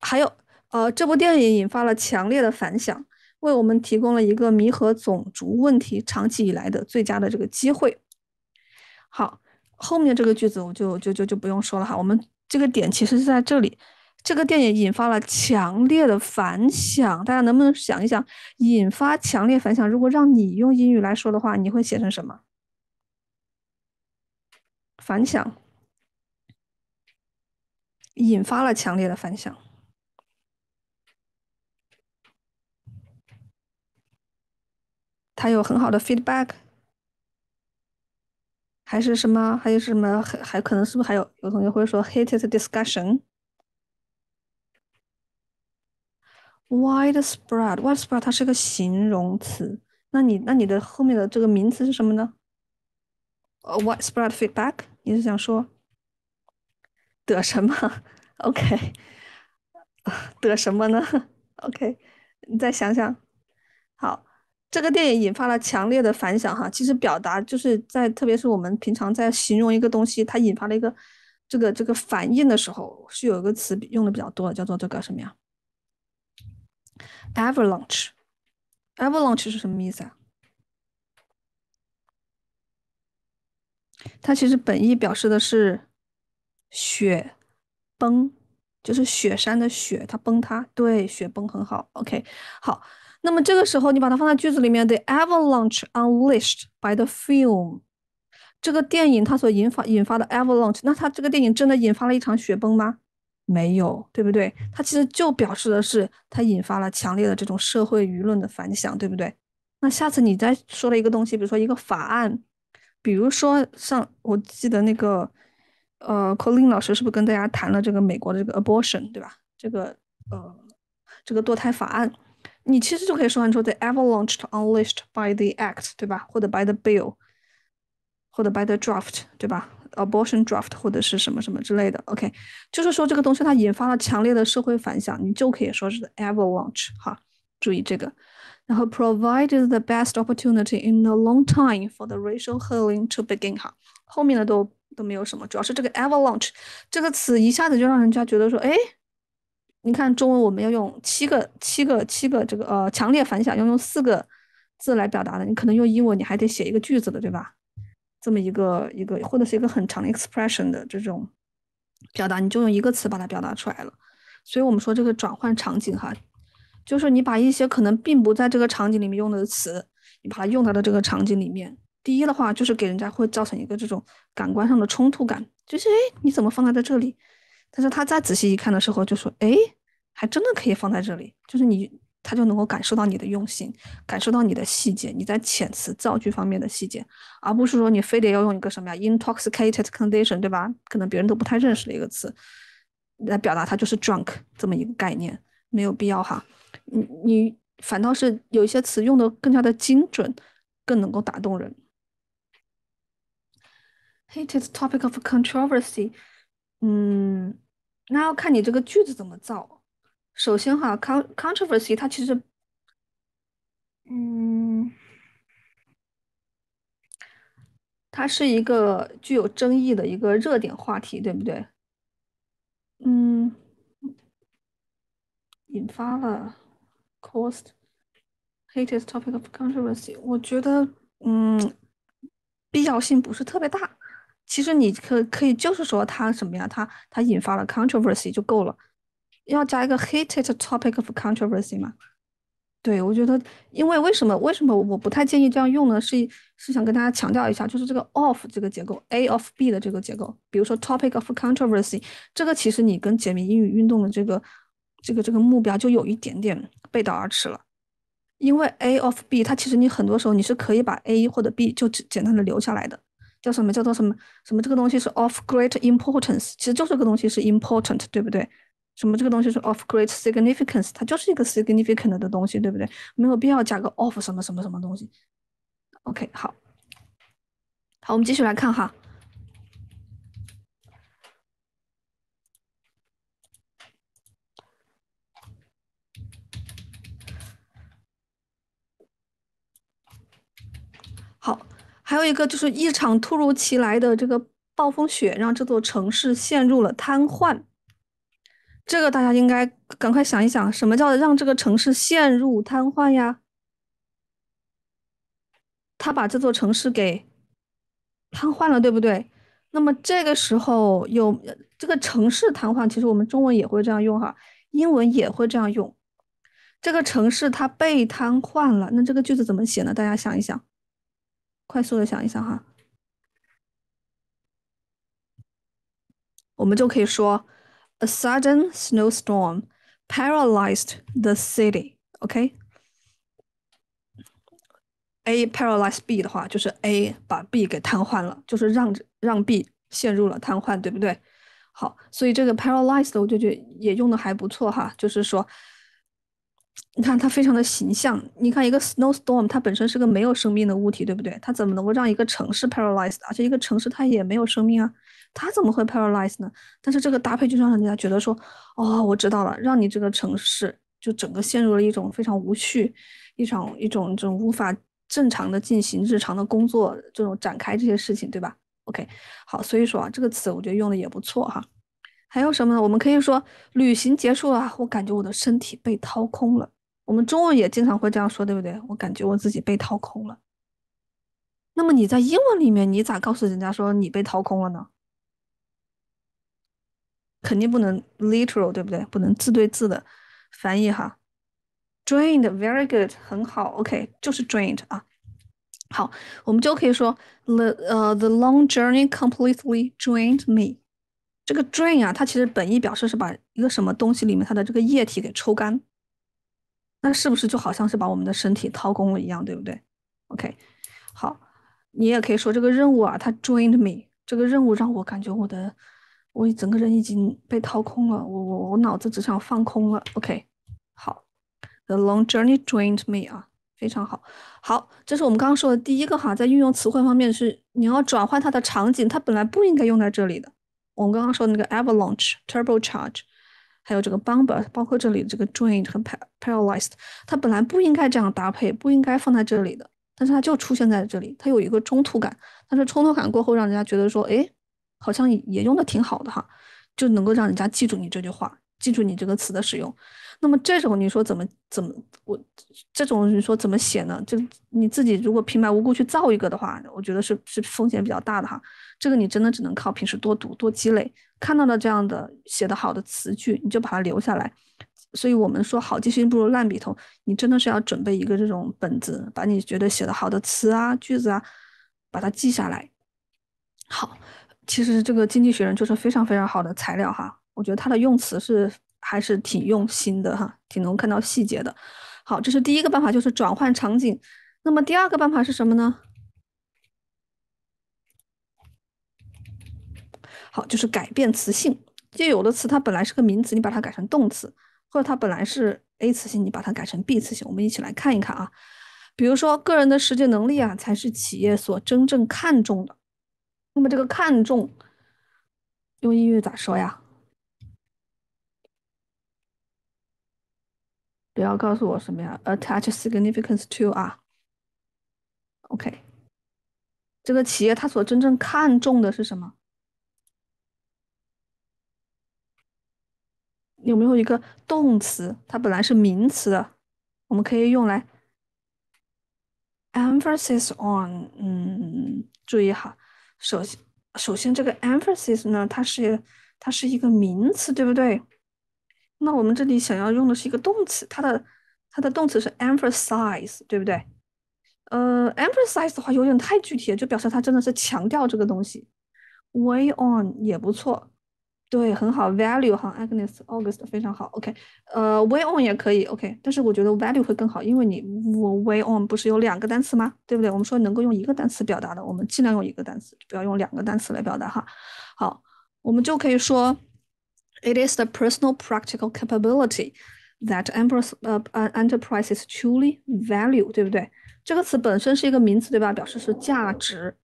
还有。呃，这部电影引发了强烈的反响，为我们提供了一个弥合种族问题长期以来的最佳的这个机会。好，后面这个句子我就就就就不用说了哈。我们这个点其实是在这里，这个电影引发了强烈的反响。大家能不能想一想，引发强烈反响，如果让你用英语来说的话，你会写成什么？反响，引发了强烈的反响。它有很好的 feedback，还是什么？还有什么？还还可能是不是还有有同学会说 hated discussion？Widespread，widespread 它是个形容词，那你那你的后面的这个名词是什么呢？呃，widespread feedback，你是想说得什么？OK，得什么呢？OK，你再想想。好。这个电影引发了强烈的反响，哈，其实表达就是在，特别是我们平常在形容一个东西，它引发了一个这个这个反应的时候，是有一个词用的比较多叫做这个什么呀？avalanche，avalanche 是什么意思啊？它其实本意表示的是雪崩，就是雪山的雪它崩塌，对，雪崩很好，OK，好。那么这个时候，你把它放在句子里面，the avalanche unleashed by the film，这个电影它所引发引发的 avalanche，那它这个电影真的引发了一场雪崩吗？没有，对不对？它其实就表示的是它引发了强烈的这种社会舆论的反响，对不对？那下次你再说了一个东西，比如说一个法案，比如说上，我记得那个呃，Colin 老师是不是跟大家谈了这个美国的这个 abortion，对吧？这个呃，这个堕胎法案。你其实就可以说换出 the avalanche unleashed by the act，对吧？或者 by the bill，或者 by the draft，对吧？abortion draft 或者是什么什么之类的。OK，就是说这个东西它引发了强烈的社会反响，你就可以说是 avalanche 哈，注意这个。然后 provided the best opportunity in a long time for the racial healing to begin 哈，后面的都都没有什么，主要是这个 avalanche 这个词一下子就让人家觉得说，哎。你看中文，我们要用七个、七个、七个这个呃强烈反响，要用四个字来表达的。你可能用英文，你还得写一个句子的，对吧？这么一个一个，或者是一个很长的 expression 的这种表达，你就用一个词把它表达出来了。所以我们说这个转换场景哈，就是你把一些可能并不在这个场景里面用的词，你把它用到了这个场景里面。第一的话，就是给人家会造成一个这种感官上的冲突感，就是哎，你怎么放在在这里？但是他再仔细一看的时候，就说：“哎，还真的可以放在这里。”就是你，他就能够感受到你的用心，感受到你的细节，你在遣词造句方面的细节，而不是说你非得要用一个什么呀，intoxicated condition，对吧？可能别人都不太认识的一个词，来表达它就是 drunk 这么一个概念，没有必要哈。你你反倒是有一些词用的更加的精准，更能够打动人。Hated topic of controversy，嗯。那要看你这个句子怎么造。首先哈，controversy 它其实，嗯，它是一个具有争议的一个热点话题，对不对？嗯，引发了 caused h a t e is topic of controversy。我觉得，嗯，必要性不是特别大。其实你可可以就是说它什么呀？它它引发了 controversy 就够了，要加一个 heated topic of controversy 吗？对我觉得，因为为什么为什么我不太建议这样用呢？是是想跟大家强调一下，就是这个 of 这个结构，a of b 的这个结构，比如说 topic of controversy，这个其实你跟简明英语运动的这个这个这个目标就有一点点背道而驰了，因为 a of b 它其实你很多时候你是可以把 a 或者 b 就只简单的留下来的。叫什么？叫做什么？什么这个东西是 of great importance，其实就是个东西是 important，对不对？什么这个东西是 of great significance，它就是一个 significant 的东西，对不对？没有必要加个 of 什么什么什么东西。OK，好，好，我们继续来看哈。还有一个就是一场突如其来的这个暴风雪，让这座城市陷入了瘫痪。这个大家应该赶快想一想，什么叫让这个城市陷入瘫痪呀？他把这座城市给瘫痪了，对不对？那么这个时候有这个城市瘫痪，其实我们中文也会这样用哈，英文也会这样用。这个城市它被瘫痪了，那这个句子怎么写呢？大家想一想。快速的想一想哈，我们就可以说，A sudden snowstorm paralyzed the city. OK，A p a r a l y z e B 的话，就是 A 把 B 给瘫痪了，就是让让 B 陷入了瘫痪，对不对？好，所以这个 p a r a l y z e d 我就觉得也用的还不错哈，就是说。你看它非常的形象，你看一个 snowstorm，它本身是个没有生命的物体，对不对？它怎么能够让一个城市 paralyzed？而且一个城市它也没有生命啊，它怎么会 paralyzed 呢？但是这个搭配就让人家觉得说，哦，我知道了，让你这个城市就整个陷入了一种非常无序，一场一种这种无法正常的进行日常的工作这种展开这些事情，对吧？OK，好，所以说啊，这个词我觉得用的也不错哈。还有什么呢？我们可以说旅行结束了，我感觉我的身体被掏空了。我们中文也经常会这样说，对不对？我感觉我自己被掏空了。那么你在英文里面，你咋告诉人家说你被掏空了呢？肯定不能 literal，对不对？不能字对字的翻译哈。Drained，very good，很好。OK，就是 drained 啊。好，我们就可以说 the 呃 the long journey completely drained me。这个 drain 啊，它其实本意表示是把一个什么东西里面它的这个液体给抽干，那是不是就好像是把我们的身体掏空了一样，对不对？OK，好，你也可以说这个任务啊，它 drained me，这个任务让我感觉我的我整个人已经被掏空了，我我我脑子只想放空了。OK，好，The long journey drained me 啊，非常好，好，这是我们刚刚说的第一个哈，在运用词汇方面是你要转换它的场景，它本来不应该用在这里的。我们刚刚说的那个 avalanche, turbocharge，还有这个 bumper，包括这里这个 drain 和 paralyzed，它本来不应该这样搭配，不应该放在这里的，但是它就出现在这里，它有一个冲突感。但是冲突感过后，让人家觉得说，哎，好像也用的挺好的哈，就能够让人家记住你这句话，记住你这个词的使用。那么这种你说怎么怎么我这种你说怎么写呢？就你自己如果平白无故去造一个的话，我觉得是是风险比较大的哈。这个你真的只能靠平时多读多积累，看到了这样的写得好的词句，你就把它留下来。所以我们说好记性不如烂笔头，你真的是要准备一个这种本子，把你觉得写的好的词啊句子啊，把它记下来。好，其实这个《经济学人》就是非常非常好的材料哈，我觉得它的用词是。还是挺用心的哈，挺能看到细节的。好，这是第一个办法，就是转换场景。那么第二个办法是什么呢？好，就是改变词性。就有的词它本来是个名词，你把它改成动词；或者它本来是 A 词性，你把它改成 B 词性。我们一起来看一看啊。比如说，个人的实际能力啊，才是企业所真正看重的。那么这个看重用英语咋说呀？不要告诉我什么呀，attach significance to 啊。OK，这个企业它所真正看重的是什么？有没有一个动词？它本来是名词，我们可以用来 emphasis on。嗯，注意哈，首先，首先这个 emphasis 呢，它是它是一个名词，对不对？那我们这里想要用的是一个动词，它的它的动词是 emphasize，对不对？呃，emphasize 的话有点太具体了，就表示它真的是强调这个东西。way on 也不错，对，很好。value 哈，Agnes August 非常好，OK。呃，way on 也可以，OK。但是我觉得 value 会更好，因为你我 way on 不是有两个单词吗？对不对？我们说能够用一个单词表达的，我们尽量用一个单词，不要用两个单词来表达哈。好，我们就可以说。It is the personal practical capability that empress 呃，enterprises truly value，对不对？这个词本身是一个名词，对吧？表示是价值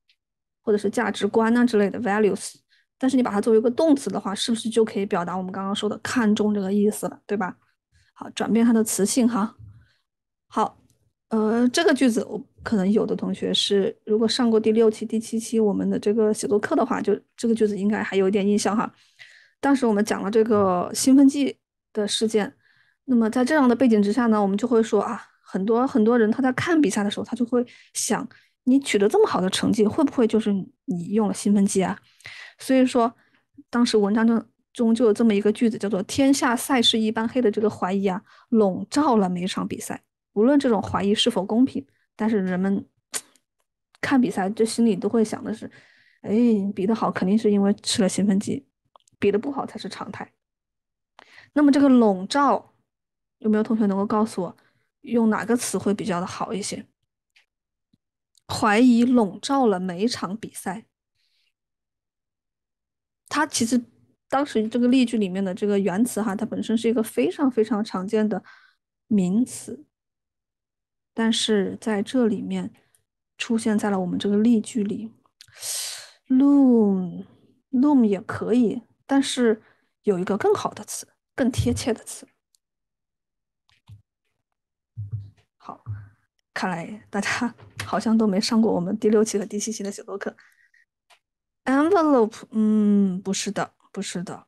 或者是价值观呐之类的 values。但是你把它作为一个动词的话，是不是就可以表达我们刚刚说的看重这个意思了，对吧？好，转变它的词性哈。好，呃，这个句子我可能有的同学是，如果上过第六期、第七期我们的这个写作课的话，就这个句子应该还有点印象哈。当时我们讲了这个兴奋剂的事件，那么在这样的背景之下呢，我们就会说啊，很多很多人他在看比赛的时候，他就会想，你取得这么好的成绩，会不会就是你用了兴奋剂啊？所以说，当时文章中中就有这么一个句子，叫做“天下赛事一般黑”的这个怀疑啊，笼罩了每场比赛。无论这种怀疑是否公平，但是人们看比赛，这心里都会想的是，哎，比得好肯定是因为吃了兴奋剂。比的不好才是常态。那么这个笼罩，有没有同学能够告诉我，用哪个词会比较的好一些？怀疑笼罩了每一场比赛。它其实当时这个例句里面的这个原词哈，它本身是一个非常非常常见的名词，但是在这里面出现在了我们这个例句里。loom，loom 也可以。但是有一个更好的词，更贴切的词。好，看来大家 好像都没上过我们第六期和第七期的写作课。Envelope，嗯，不是的，不是的。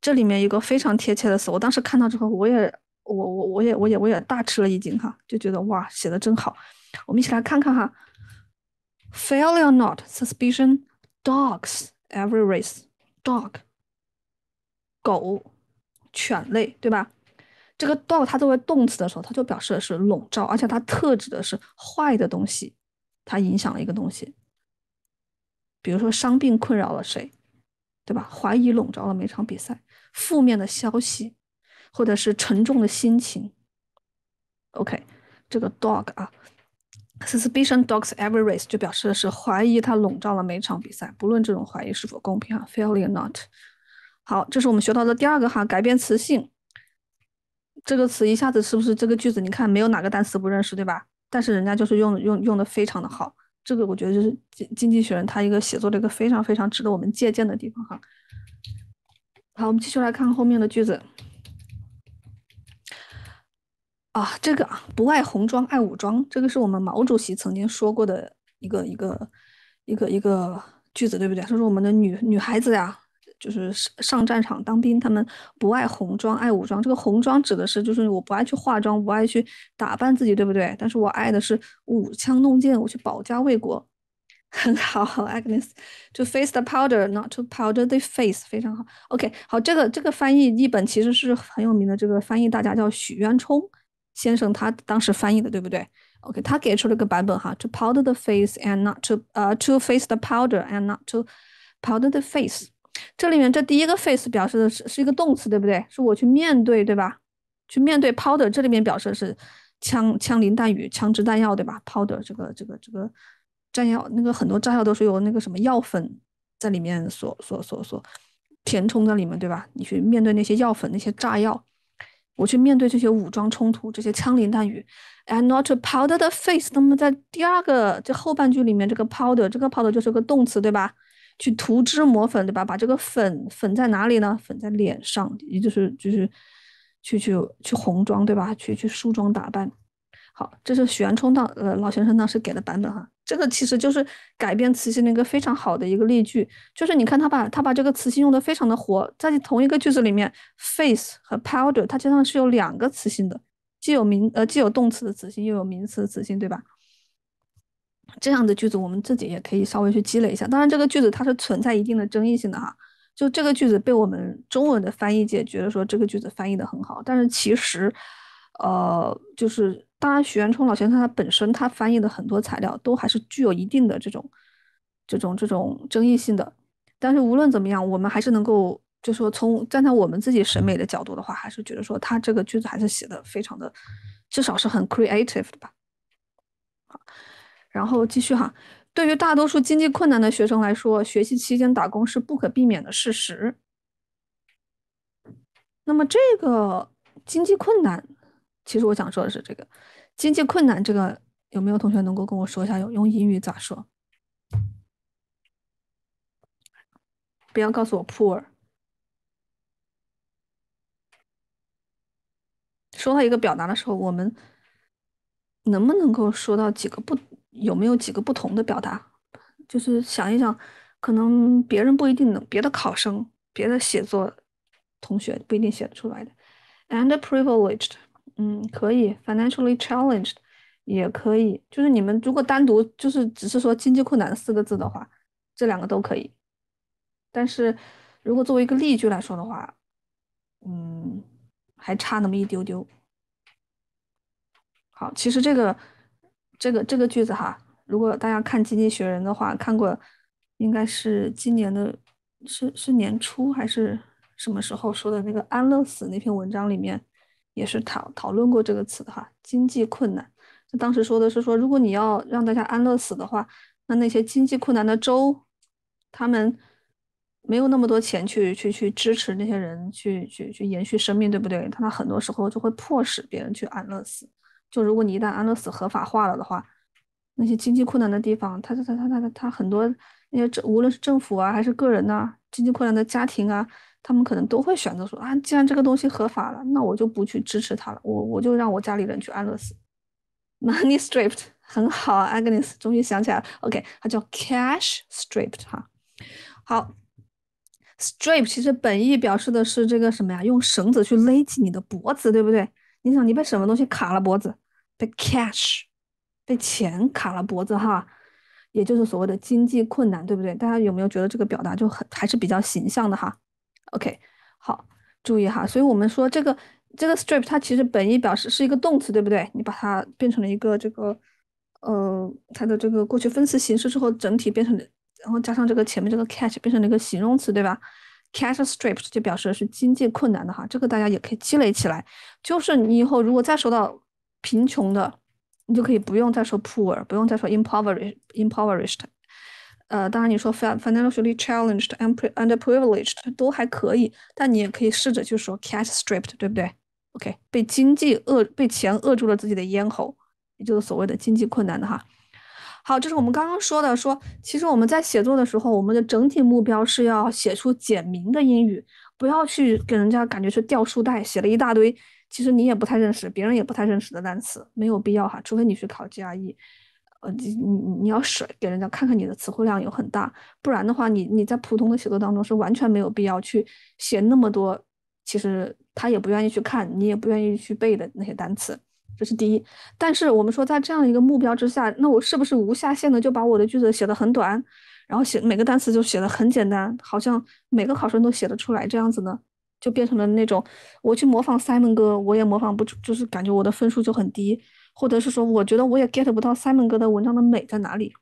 这里面一个非常贴切的词，我当时看到之后，我也，我我我也我也我也大吃了一惊哈，就觉得哇，写的真好。我们一起来看看哈，Failure not suspicion dogs every race。dog，狗，犬类，对吧？这个 dog 它作为动词的时候，它就表示的是笼罩，而且它特指的是坏的东西，它影响了一个东西。比如说伤病困扰了谁，对吧？怀疑笼罩了每场比赛，负面的消息，或者是沉重的心情。OK，这个 dog 啊。Suspicion dogs every race 就表示的是怀疑它笼罩了每场比赛，不论这种怀疑是否公平啊。Fairly or not，好，这是我们学到的第二个哈，改变词性。这个词一下子是不是这个句子？你看没有哪个单词不认识对吧？但是人家就是用用用的非常的好。这个我觉得就是《经经济学人》他一个写作的一个非常非常值得我们借鉴的地方哈。好，我们继续来看后面的句子。啊，这个啊，不爱红装爱武装，这个是我们毛主席曾经说过的一个一个一个一个句子，对不对？他是我们的女女孩子呀，就是上上战场当兵，他们不爱红装爱武装。这个红装指的是就是我不爱去化妆，不爱去打扮自己，对不对？但是我爱的是舞枪弄剑，我去保家卫国。很好，Agnes，to face the powder not to powder the face，非常好。OK，好，这个这个翻译译本其实是很有名的，这个翻译大家叫许渊冲。先生他当时翻译的对不对？OK，他给出了个版本哈，to powder the face and not to 呃，to face the powder and not to powder the face。这里面这第一个 face 表示的是是一个动词，对不对？是我去面对，对吧？去面对 powder，这里面表示的是枪枪林弹雨、枪支弹药，对吧？powder 这个这个这个炸药，那个很多炸药都是有那个什么药粉在里面，所所所所填充在里面，对吧？你去面对那些药粉、那些炸药。我去面对这些武装冲突，这些枪林弹雨，and not a powder the face。那么在第二个这后半句里面，这个 powder，这个 powder 就是个动词，对吧？去涂脂抹粉，对吧？把这个粉粉在哪里呢？粉在脸上，也就是就是去去去红妆，对吧？去去梳妆打扮。好，这是玄冲当呃老先生当时给的版本哈。这个其实就是改变词性的一个非常好的一个例句，就是你看他把他把这个词性用的非常的活，在同一个句子里面，face 和 powder 它实际上是有两个词性的，既有名呃既有动词的词性又有名词的词性，对吧？这样的句子我们自己也可以稍微去积累一下。当然这个句子它是存在一定的争议性的哈，就这个句子被我们中文的翻译界觉得说这个句子翻译的很好，但是其实，呃就是。当然，许渊冲老先生他本身他翻译的很多材料都还是具有一定的这种、这种、这种争议性的。但是无论怎么样，我们还是能够，就说从站在我们自己审美的角度的话，还是觉得说他这个句子还是写的非常的，至少是很 creative 的吧。好，然后继续哈。对于大多数经济困难的学生来说，学习期间打工是不可避免的事实。那么这个经济困难，其实我想说的是这个。经济困难这个有没有同学能够跟我说一下？用英语咋说？不要告诉我 “poor”。说到一个表达的时候，我们能不能够说到几个不？有没有几个不同的表达？就是想一想，可能别人不一定能，别的考生、别的写作同学不一定写得出来的。And privileged。嗯，可以，financially challenged，也可以，就是你们如果单独就是只是说经济困难四个字的话，这两个都可以。但是如果作为一个例句来说的话，嗯，还差那么一丢丢。好，其实这个这个这个句子哈，如果大家看《经济学人》的话，看过应该是今年的，是是年初还是什么时候说的那个安乐死那篇文章里面。也是讨讨论过这个词的哈，经济困难。那当时说的是说，如果你要让大家安乐死的话，那那些经济困难的州，他们没有那么多钱去去去支持那些人去去去延续生命，对不对？他他很多时候就会迫使别人去安乐死。就如果你一旦安乐死合法化了的话，那些经济困难的地方，他他他他他他很多那些政，无论是政府啊还是个人呐，经济困难的家庭啊。他们可能都会选择说啊，既然这个东西合法了，那我就不去支持他了。我我就让我家里人去安乐死。Money stripped 很好，Agnes 啊终于想起来。了 OK，它叫 cash stripped 哈。好，strip 其实本意表示的是这个什么呀？用绳子去勒紧你的脖子，对不对？你想你被什么东西卡了脖子？被 cash，被钱卡了脖子哈，也就是所谓的经济困难，对不对？大家有没有觉得这个表达就很还是比较形象的哈？OK，好，注意哈，所以我们说这个这个 strip 它其实本意表示是一个动词，对不对？你把它变成了一个这个呃它的这个过去分词形式之后，整体变成然后加上这个前面这个 catch 变成了一个形容词，对吧？Catch strips 就表示是经济困难的哈，这个大家也可以积累起来，就是你以后如果再说到贫穷的，你就可以不用再说 poor，不用再说 impoverished，impoverished。呃，当然你说 financially challenged and and privileged 都还可以，但你也可以试着就说 cat stripped，对不对？OK，被经济扼，被钱扼住了自己的咽喉，也就是所谓的经济困难的哈。好，这是我们刚刚说的，说其实我们在写作的时候，我们的整体目标是要写出简明的英语，不要去给人家感觉是掉书袋，写了一大堆，其实你也不太认识，别人也不太认识的单词，没有必要哈，除非你去考 GRE。呃，你你你要甩给人家看看你的词汇量有很大，不然的话，你你在普通的写作当中是完全没有必要去写那么多，其实他也不愿意去看，你也不愿意去背的那些单词，这是第一。但是我们说在这样一个目标之下，那我是不是无下限的就把我的句子写的很短，然后写每个单词就写的很简单，好像每个考生都写得出来这样子呢？就变成了那种我去模仿 Simon 哥，我也模仿不出，就是感觉我的分数就很低。或者是说，我觉得我也 get 不到 Simon 哥的文章的美在哪里，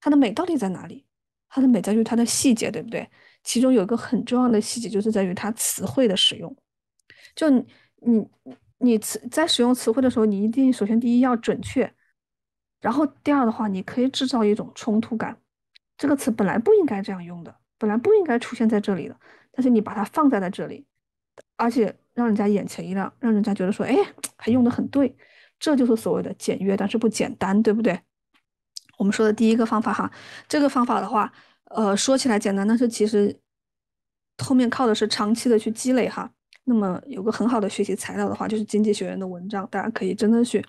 它的美到底在哪里？它的美在于它的细节，对不对？其中有一个很重要的细节，就是在于它词汇的使用。就你你词在使用词汇的时候，你一定首先第一要准确，然后第二的话，你可以制造一种冲突感。这个词本来不应该这样用的，本来不应该出现在这里的，但是你把它放在了这里，而且让人家眼前一亮，让人家觉得说，哎，还用的很对。这就是所谓的简约，但是不简单，对不对？我们说的第一个方法哈，这个方法的话，呃，说起来简单，但是其实后面靠的是长期的去积累哈。那么有个很好的学习材料的话，就是经济学人的文章，大家可以真的去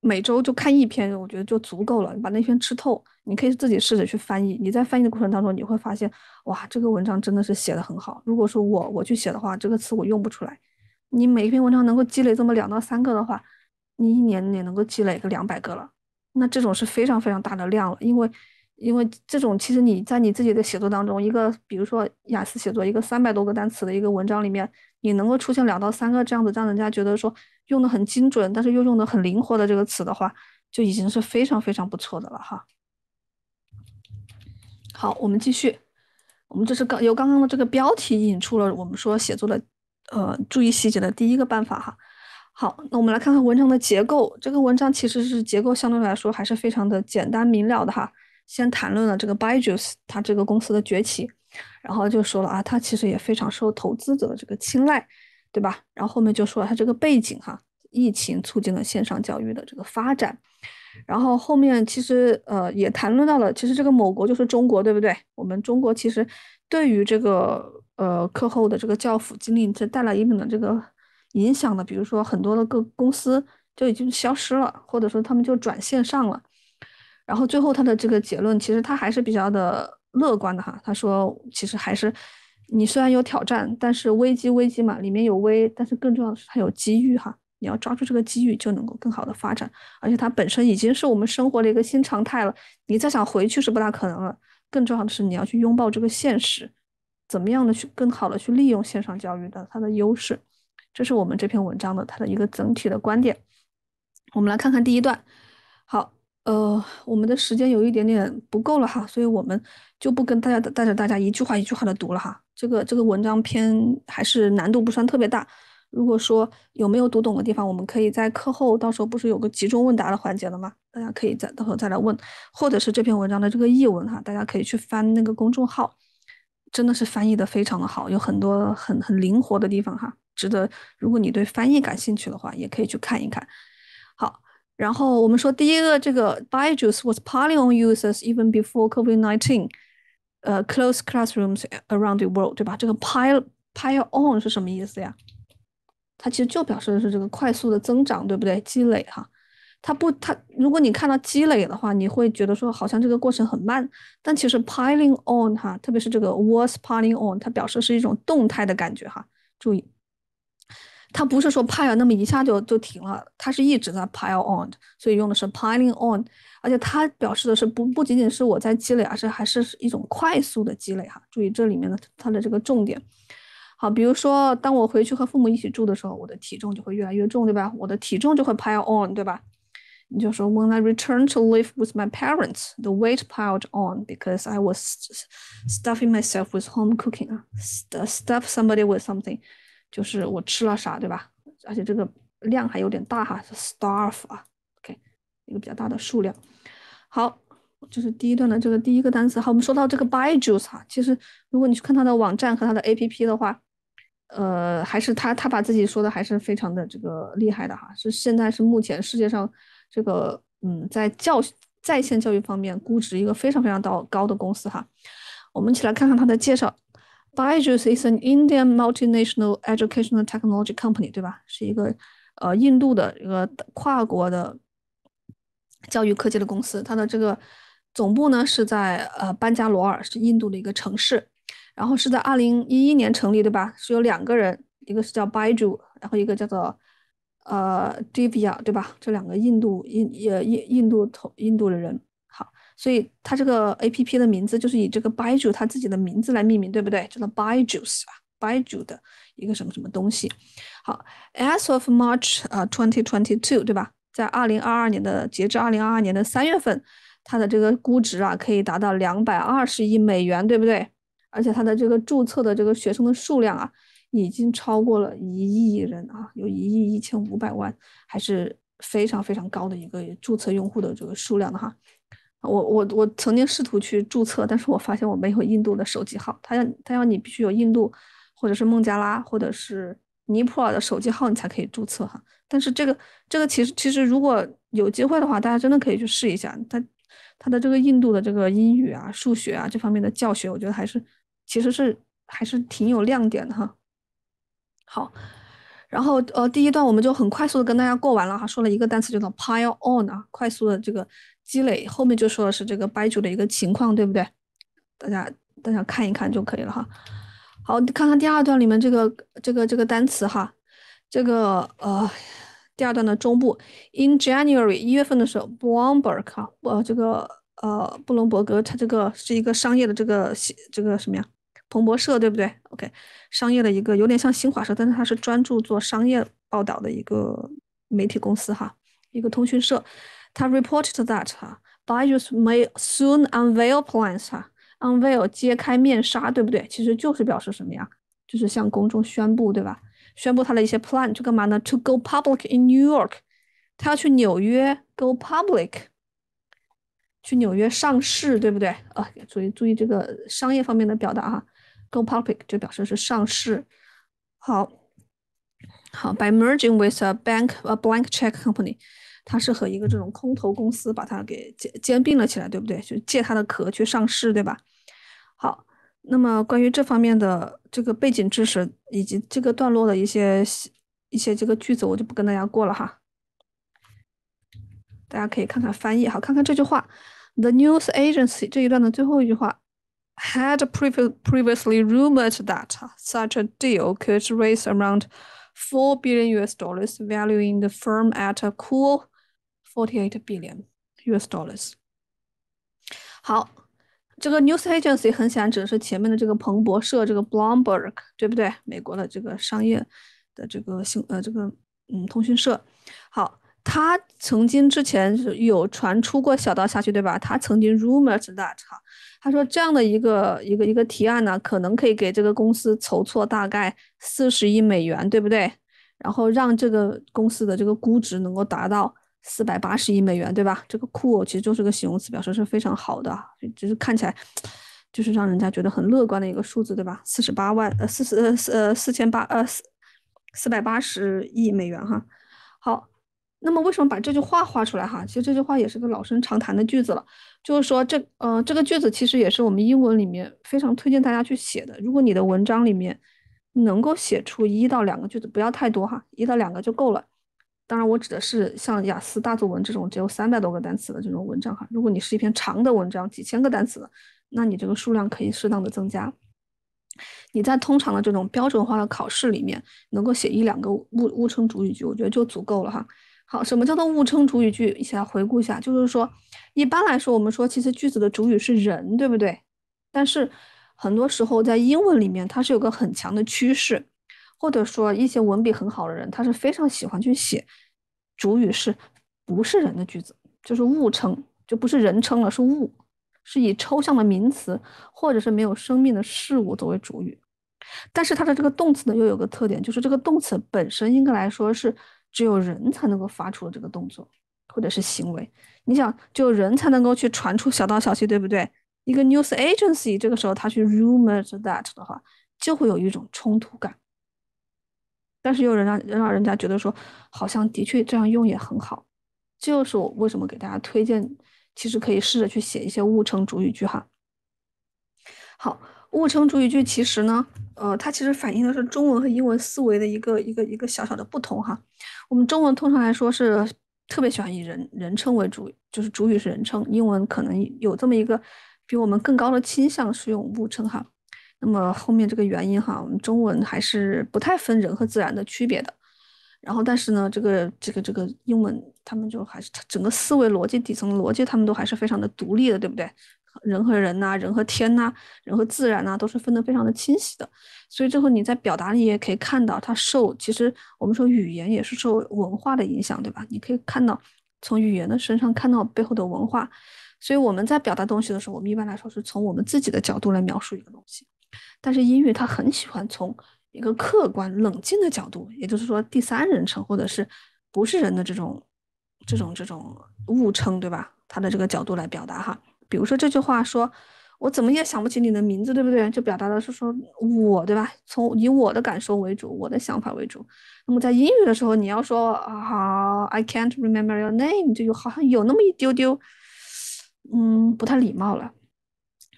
每周就看一篇，我觉得就足够了。把那篇吃透，你可以自己试着去翻译。你在翻译的过程当中，你会发现哇，这个文章真的是写的很好。如果说我我去写的话，这个词我用不出来。你每一篇文章能够积累这么两到三个的话。你一年也能够积累个两百个了，那这种是非常非常大的量了。因为，因为这种其实你在你自己的写作当中，一个比如说雅思写作，一个三百多个单词的一个文章里面，你能够出现两到三个这样子，让人家觉得说用的很精准，但是又用的很灵活的这个词的话，就已经是非常非常不错的了哈。好，我们继续，我们这是刚由刚刚的这个标题引出了我们说写作的，呃，注意细节的第一个办法哈。好，那我们来看看文章的结构。这个文章其实是结构相对来说还是非常的简单明了的哈。先谈论了这个 BYJU's 它这个公司的崛起，然后就说了啊，它其实也非常受投资者的这个青睐，对吧？然后后面就说了它这个背景哈，疫情促进了线上教育的这个发展，然后后面其实呃也谈论到了，其实这个某国就是中国，对不对？我们中国其实对于这个呃课后的这个教辅经历这带来一定的这个。影响的，比如说很多的各公司就已经消失了，或者说他们就转线上了。然后最后他的这个结论其实他还是比较的乐观的哈。他说，其实还是你虽然有挑战，但是危机危机嘛，里面有危，但是更重要的是它有机遇哈。你要抓住这个机遇，就能够更好的发展。而且它本身已经是我们生活的一个新常态了，你再想回去是不大可能了。更重要的是你要去拥抱这个现实，怎么样的去更好的去利用线上教育的它的优势。这是我们这篇文章的它的一个整体的观点。我们来看看第一段。好，呃，我们的时间有一点点不够了哈，所以我们就不跟大家带着大家一句话一句话的读了哈。这个这个文章篇还是难度不算特别大。如果说有没有读懂的地方，我们可以在课后到时候不是有个集中问答的环节了吗？大家可以再到时候再来问，或者是这篇文章的这个译文哈，大家可以去翻那个公众号，真的是翻译的非常的好，有很多很很灵活的地方哈。值得，如果你对翻译感兴趣的话，也可以去看一看。好，然后我们说第一个，这个 b y j u d i c e was piling on users even before COVID-19, uh, close classrooms around the world，对吧？这个 "pile pile on" 是什么意思呀？它其实就表示的是这个快速的增长，对不对？积累哈，它不，它如果你看到积累的话，你会觉得说好像这个过程很慢，但其实 "piling on" 哈，特别是这个 "was piling on"，它表示是一种动态的感觉哈，注意。它不是说 pile 啊，那么一下就就停了，它是一直在 pile on，所以用的是 piling on，而且它表示的是不不仅仅是我在积累，而是还是一种快速的积累哈。注意这里面的它的这个重点。好，比如说当我回去和父母一起住的时候，我的体重就会越来越重，对吧？我的体重就会 pile on，对吧？你就说 When I returned to live with my parents, the weight piled on because I was stuffing myself with home cooking 啊，stuff somebody with something。就是我吃了啥，对吧？而且这个量还有点大哈 s t r v f 啊，OK，一个比较大的数量。好，就是第一段的，这个第一个单词。好，我们说到这个 b y j u i c e 哈，其实如果你去看它的网站和它的 APP 的话，呃，还是他他把自己说的还是非常的这个厉害的哈，是现在是目前世界上这个嗯，在教在线教育方面估值一个非常非常高高的公司哈。我们一起来看看它的介绍。Byju's is an Indian multinational educational technology company，对吧？是一个呃印度的一个跨国的教育科技的公司。它的这个总部呢是在呃班加罗尔，是印度的一个城市。然后是在二零一一年成立，对吧？是有两个人，一个是叫 Byju，然后一个叫做呃 d e v i a 对吧？这两个印度印呃印印度同印度的人。所以它这个 A P P 的名字就是以这个 Biju 他自己的名字来命名，对不对？叫做 Biju's 啊，Biju 的一个什么什么东西。好，as of March 啊，twenty twenty two，对吧？在二零二二年的截至二零二二年的三月份，它的这个估值啊可以达到两百二十亿美元，对不对？而且它的这个注册的这个学生的数量啊已经超过了一亿人啊，有一亿一千五百万，还是非常非常高的一个注册用户的这个数量的哈。我我我曾经试图去注册，但是我发现我没有印度的手机号，他要他要你必须有印度或者是孟加拉或者是尼泊尔的手机号你才可以注册哈。但是这个这个其实其实如果有机会的话，大家真的可以去试一下，他他的这个印度的这个英语啊、数学啊这方面的教学，我觉得还是其实是还是挺有亮点的哈。好，然后呃第一段我们就很快速的跟大家过完了哈，说了一个单词叫做 pile on 啊，快速的这个。积累后面就说的是这个 b 酒 y 的一个情况，对不对？大家大家看一看就可以了哈。好，看看第二段里面这个这个这个单词哈，这个呃第二段的中部，In January 一月份的时候，Bloomberg 哈，呃这个呃布隆伯格他这个是一个商业的这个这个什么呀？彭博社对不对？OK，商业的一个有点像新华社，但是它是专注做商业报道的一个媒体公司哈，一个通讯社。他 reported that Baidu may soon unveil plans。unveil 揭开面纱，对不对？其实就是表示什么呀？就是向公众宣布，对吧？宣布他的一些 plan，就干嘛呢？To go public in New York，他要去纽约 go public，去纽约上市，对不对？啊，注意注意这个商业方面的表达啊，go public 就表示是上市。好，好，by merging with a bank a blank check company。它是和一个这种空头公司把它给兼兼并了起来，对不对？就借它的壳去上市，对吧？好，那么关于这方面的这个背景知识以及这个段落的一些一些这个句子，我就不跟大家过了哈。大家可以看看翻译，好，看看这句话。The news agency 这一段的最后一句话，had prev previously rumored that such a deal could raise around four billion U.S. dollars, valuing the firm at a cool。Forty-eight billion U.S. dollars。好，这个 news agency 很显然指的是前面的这个彭博社，这个 Bloomberg，对不对？美国的这个商业的这个新呃这个嗯通讯社。好，他曾经之前是有传出过小道消息，对吧？他曾经 r u m o r s that 哈，他说这样的一个一个一个提案呢，可能可以给这个公司筹措大概四十亿美元，对不对？然后让这个公司的这个估值能够达到。四百八十亿美元，对吧？这个 cool 其实就是个形容词，表示是非常好的，就是看起来就是让人家觉得很乐观的一个数字，对吧？四十八万呃，四十呃四呃四千八呃四四百八十亿美元哈。好，那么为什么把这句话画出来哈？其实这句话也是个老生常谈的句子了，就是说这呃这个句子其实也是我们英文里面非常推荐大家去写的。如果你的文章里面能够写出一到两个句子，不要太多哈，一到两个就够了。当然，我指的是像雅思大作文这种只有三百多个单词的这种文章哈。如果你是一篇长的文章，几千个单词，那你这个数量可以适当的增加。你在通常的这种标准化的考试里面，能够写一两个误误称主语句，我觉得就足够了哈。好，什么叫做误称主语句？一起来回顾一下。就是说，一般来说，我们说其实句子的主语是人，对不对？但是很多时候在英文里面，它是有个很强的趋势。或者说一些文笔很好的人，他是非常喜欢去写主语是不是人的句子，就是物称，就不是人称了，是物，是以抽象的名词或者是没有生命的事物作为主语。但是它的这个动词呢，又有个特点，就是这个动词本身应该来说是只有人才能够发出的这个动作或者是行为。你想，只有人才能够去传出小道消息，对不对？一个 news agency 这个时候他去 r u m o r that 的话，就会有一种冲突感。但是又人让人让人家觉得说，好像的确这样用也很好。这就是我为什么给大家推荐，其实可以试着去写一些物称主语句哈。好，物称主语句其实呢，呃，它其实反映的是中文和英文思维的一个一个一个小小的不同哈。我们中文通常来说是特别喜欢以人人称为主，就是主语是人称；英文可能有这么一个比我们更高的倾向是用物称哈。那么后面这个原因哈，我们中文还是不太分人和自然的区别的。然后，但是呢，这个这个这个英文，他们就还是整个思维逻辑底层逻辑，他们都还是非常的独立的，对不对？人和人呐，人和天呐，人和自然呐，都是分得非常的清晰的。所以最后你在表达里也可以看到，它受其实我们说语言也是受文化的影响，对吧？你可以看到从语言的身上看到背后的文化。所以我们在表达东西的时候，我们一般来说是从我们自己的角度来描述一个东西。但是英语它很喜欢从一个客观冷静的角度，也就是说第三人称或者是不是人的这种这种这种误称，对吧？他的这个角度来表达哈，比如说这句话说我怎么也想不起你的名字，对不对？就表达的是说我，对吧？从以我的感受为主，我的想法为主。那么在英语的时候，你要说啊，I can't remember your name，这有好像有那么一丢丢，嗯，不太礼貌了，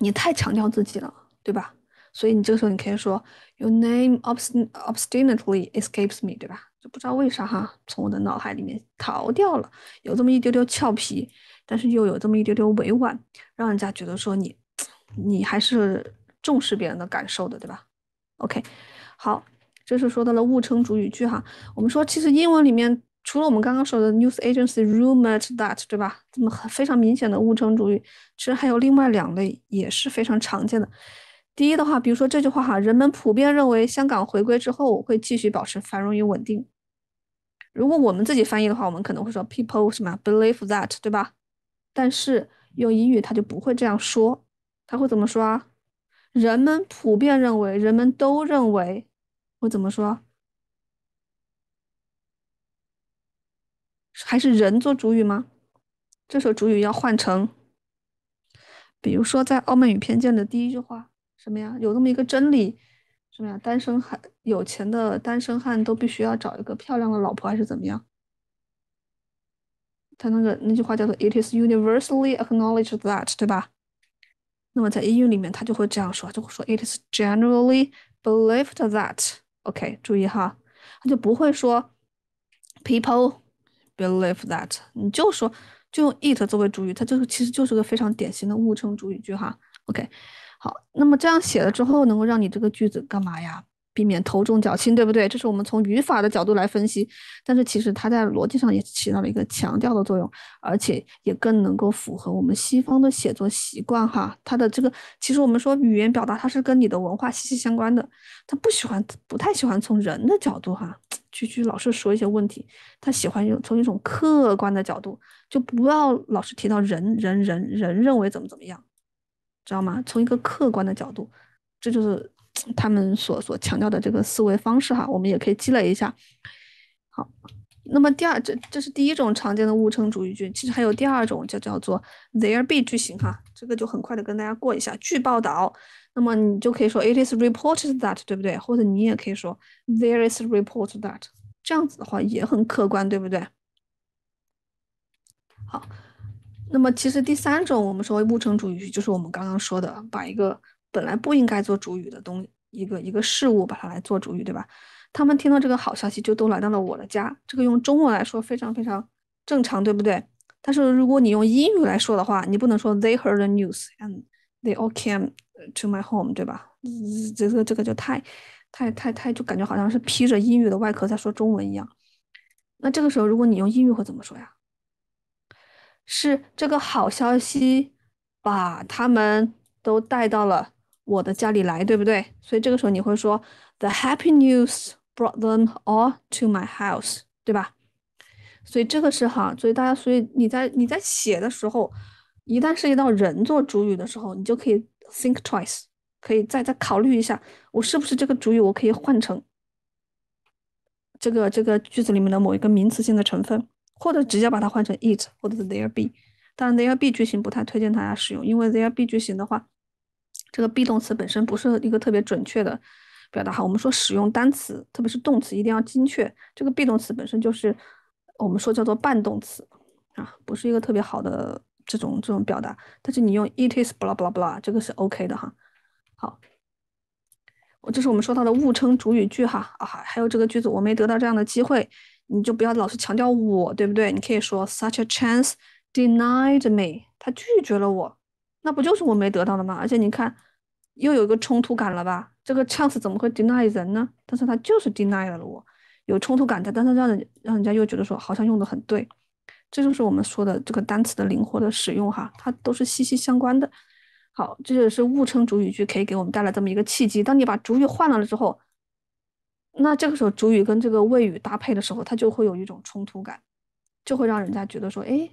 你太强调自己了，对吧？所以你这个时候你可以说，Your name obstinately escapes me，对吧？就不知道为啥哈，从我的脑海里面逃掉了。有这么一丢丢俏皮，但是又有这么一丢丢委婉，让人家觉得说你，你还是重视别人的感受的，对吧？OK，好，这是说到了物称主语句哈。我们说其实英文里面除了我们刚刚说的 news agency rumoured that，对吧？这么很非常明显的物称主语，其实还有另外两类也是非常常见的。第一的话，比如说这句话哈，人们普遍认为香港回归之后会继续保持繁荣与稳定。如果我们自己翻译的话，我们可能会说 people 什么 believe that 对吧？但是用英语他就不会这样说，他会怎么说啊？人们普遍认为，人们都认为，我怎么说？还是人做主语吗？这时候主语要换成，比如说在《傲慢与偏见》的第一句话。什么呀？有那么一个真理，什么呀？单身汉有钱的单身汉都必须要找一个漂亮的老婆，还是怎么样？他那个那句话叫做 "It is universally acknowledged that"，对吧？那么在英语里面，他就会这样说，就会说 "It is generally believed that"。OK，注意哈，他就不会说 "People believe that"，你就说就用 "It" 作为主语，它就其实就是个非常典型的物称主语句哈。OK。好，那么这样写了之后，能够让你这个句子干嘛呀？避免头重脚轻，对不对？这是我们从语法的角度来分析。但是其实它在逻辑上也起到了一个强调的作用，而且也更能够符合我们西方的写作习惯哈。它的这个其实我们说语言表达，它是跟你的文化息息相关的。他不喜欢，不太喜欢从人的角度哈，去去老是说一些问题。他喜欢用从一种客观的角度，就不要老是提到人人人人认为怎么怎么样。知道吗？从一个客观的角度，这就是 他们所所强调的这个思维方式哈。我们也可以积累一下。好，那么第二，这这是第一种常见的物称主语句。其实还有第二种，叫叫做 there be 句型哈。这个就很快的跟大家过一下。据报道，那么你就可以说 it is reported that，对不对？或者你也可以说 there is reported that，这样子的话也很客观，对不对？好。那么其实第三种我们说物成主语，就是我们刚刚说的，把一个本来不应该做主语的东一个一个事物把它来做主语，对吧？他们听到这个好消息就都来到了我的家，这个用中文来说非常非常正常，对不对？但是如果你用英语来说的话，你不能说 They heard the news and they all came to my home，对吧？这个这个就太太太太就感觉好像是披着英语的外壳在说中文一样。那这个时候如果你用英语会怎么说呀？是这个好消息把他们都带到了我的家里来，对不对？所以这个时候你会说，The happy news brought them all to my house，对吧？所以这个是哈，所以大家，所以你在你在写的时候，一旦涉及到人做主语的时候，你就可以 think twice，可以再再考虑一下，我是不是这个主语，我可以换成这个这个句子里面的某一个名词性的成分。或者直接把它换成 it，或者是 there be，但 there be 句型不太推荐大家使用，因为 there be 句型的话，这个 be 动词本身不是一个特别准确的表达哈。我们说使用单词，特别是动词一定要精确，这个 be 动词本身就是我们说叫做半动词啊，不是一个特别好的这种这种表达。但是你用 it is blah blah blah，这个是 OK 的哈。好，我这是我们说到的物称主语句哈啊还有这个句子我没得到这样的机会。你就不要老是强调我，对不对？你可以说 such a chance denied me，他拒绝了我，那不就是我没得到的吗？而且你看，又有一个冲突感了吧？这个 chance 怎么会 deny 人呢？但是他就是 denied 了我，有冲突感的，但是让人让人家又觉得说好像用的很对，这就是我们说的这个单词的灵活的使用哈，它都是息息相关的。好，这就是物称主语句可以给我们带来这么一个契机。当你把主语换了了之后。那这个时候，主语跟这个谓语搭配的时候，它就会有一种冲突感，就会让人家觉得说，哎，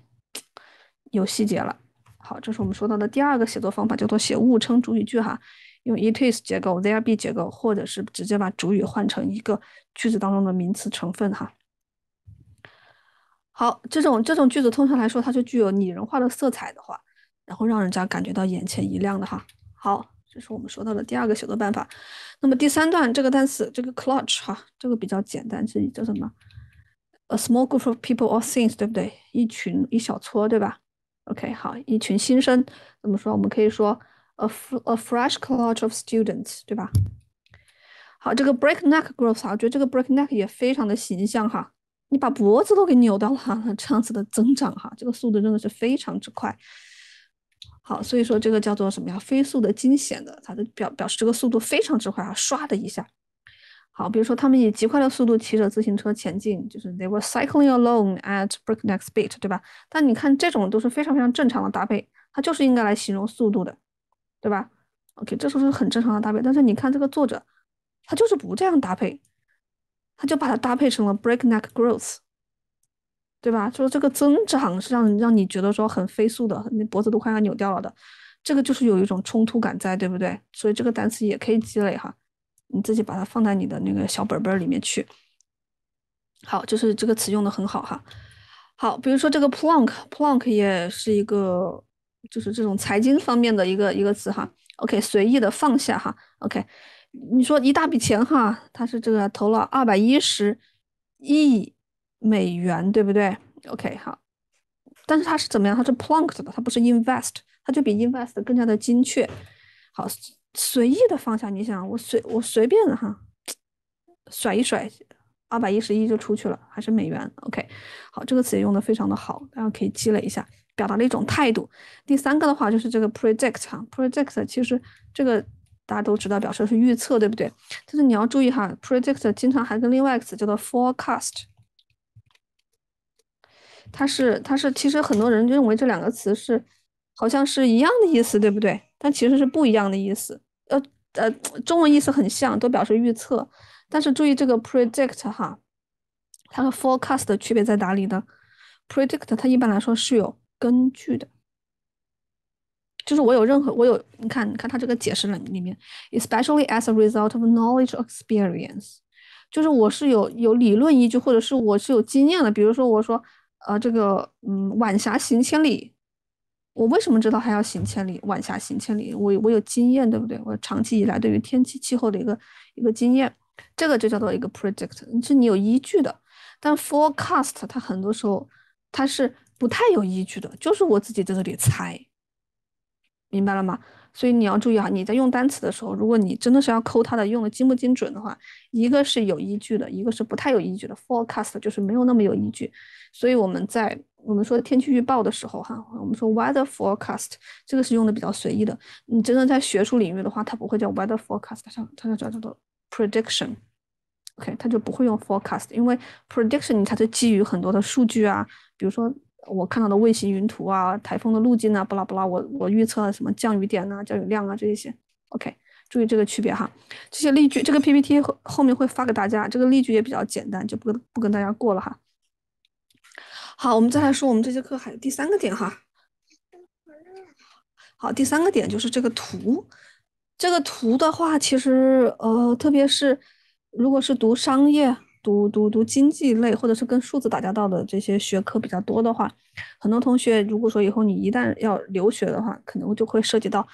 有细节了。好，这是我们说到的第二个写作方法，叫做写物称主语句哈，用 it is 结构，there be 结构，或者是直接把主语换成一个句子当中的名词成分哈。好，这种这种句子通常来说，它就具有拟人化的色彩的话，然后让人家感觉到眼前一亮的哈。好。这是我们说到的第二个写作办法。那么第三段这个单词，这个 clutch 哈，这个比较简单，是叫什么？a small group of people or things，对不对？一群一小撮，对吧？OK，好，一群新生怎么说？我们可以说 a a fresh clutch of students，对吧？好，这个 breakneck growth，我觉得这个 breakneck 也非常的形象哈，你把脖子都给扭到了，这样子的增长哈，这个速度真的是非常之快。好，所以说这个叫做什么呀？飞速的、惊险的，它的表表示这个速度非常之快啊，唰的一下。好，比如说他们以极快的速度骑着自行车前进，就是 they were cycling a l o n e at breakneck speed，对吧？但你看这种都是非常非常正常的搭配，它就是应该来形容速度的，对吧？OK，这时候是很正常的搭配？但是你看这个作者，他就是不这样搭配，他就把它搭配成了 breakneck g o w t s 对吧？说这个增长是让让你觉得说很飞速的，你脖子都快要扭掉了的，这个就是有一种冲突感在，对不对？所以这个单词也可以积累哈，你自己把它放在你的那个小本本里面去。好，就是这个词用的很好哈。好，比如说这个 plunk plunk 也是一个就是这种财经方面的一个一个词哈。OK，随意的放下哈。OK，你说一大笔钱哈，他是这个投了二百一十亿。美元对不对？OK，好，但是它是怎么样？它是 plunked 的，它不是 invest，它就比 invest 更加的精确。好，随意的方向，你想我随我随便的哈，甩一甩，二百一十一就出去了，还是美元。OK，好，这个词也用的非常的好，大家可以积累一下，表达了一种态度。第三个的话就是这个 predict 哈 p r e d i c t 其实这个大家都知道，表示是预测，对不对？但是你要注意哈，predict 经常还跟另外一个词叫做 forecast。它是，它是，其实很多人认为这两个词是好像是一样的意思，对不对？但其实是不一样的意思。呃呃，中文意思很像，都表示预测。但是注意这个 predict 哈，它和 forecast 的区别在哪里呢？predict 它一般来说是有根据的，就是我有任何，我有，你看，你看它这个解释了里面，especially as a result of knowledge experience，就是我是有有理论依据，或者是我是有经验的。比如说我说。呃，这个，嗯，晚霞行千里，我为什么知道还要行千里？晚霞行千里，我我有经验，对不对？我长期以来对于天气气候的一个一个经验，这个就叫做一个 predict，是你有依据的。但 forecast 它很多时候它是不太有依据的，就是我自己在这里猜。明白了吗？所以你要注意哈，你在用单词的时候，如果你真的是要抠它的用的精不精准的话，一个是有依据的，一个是不太有依据的。forecast 就是没有那么有依据，所以我们在我们说天气预报的时候哈，我们说 weather forecast 这个是用的比较随意的。你真的在学术领域的话，它不会叫 weather forecast，它它叫叫做 prediction。OK，它就不会用 forecast，因为 prediction 它是基于很多的数据啊，比如说。我看到的卫星云图啊，台风的路径啊，巴拉巴拉，我我预测什么降雨点呐，降雨量啊，这一些。OK，注意这个区别哈。这些例句，这个 PPT 后后面会发给大家，这个例句也比较简单，就不不跟大家过了哈。好，我们再来说我们这节课还有第三个点哈。好，第三个点就是这个图，这个图的话，其实呃，特别是如果是读商业。读读读经济类或者是跟数字打交道的这些学科比较多的话，很多同学如果说以后你一旦要留学的话，可能就会涉及到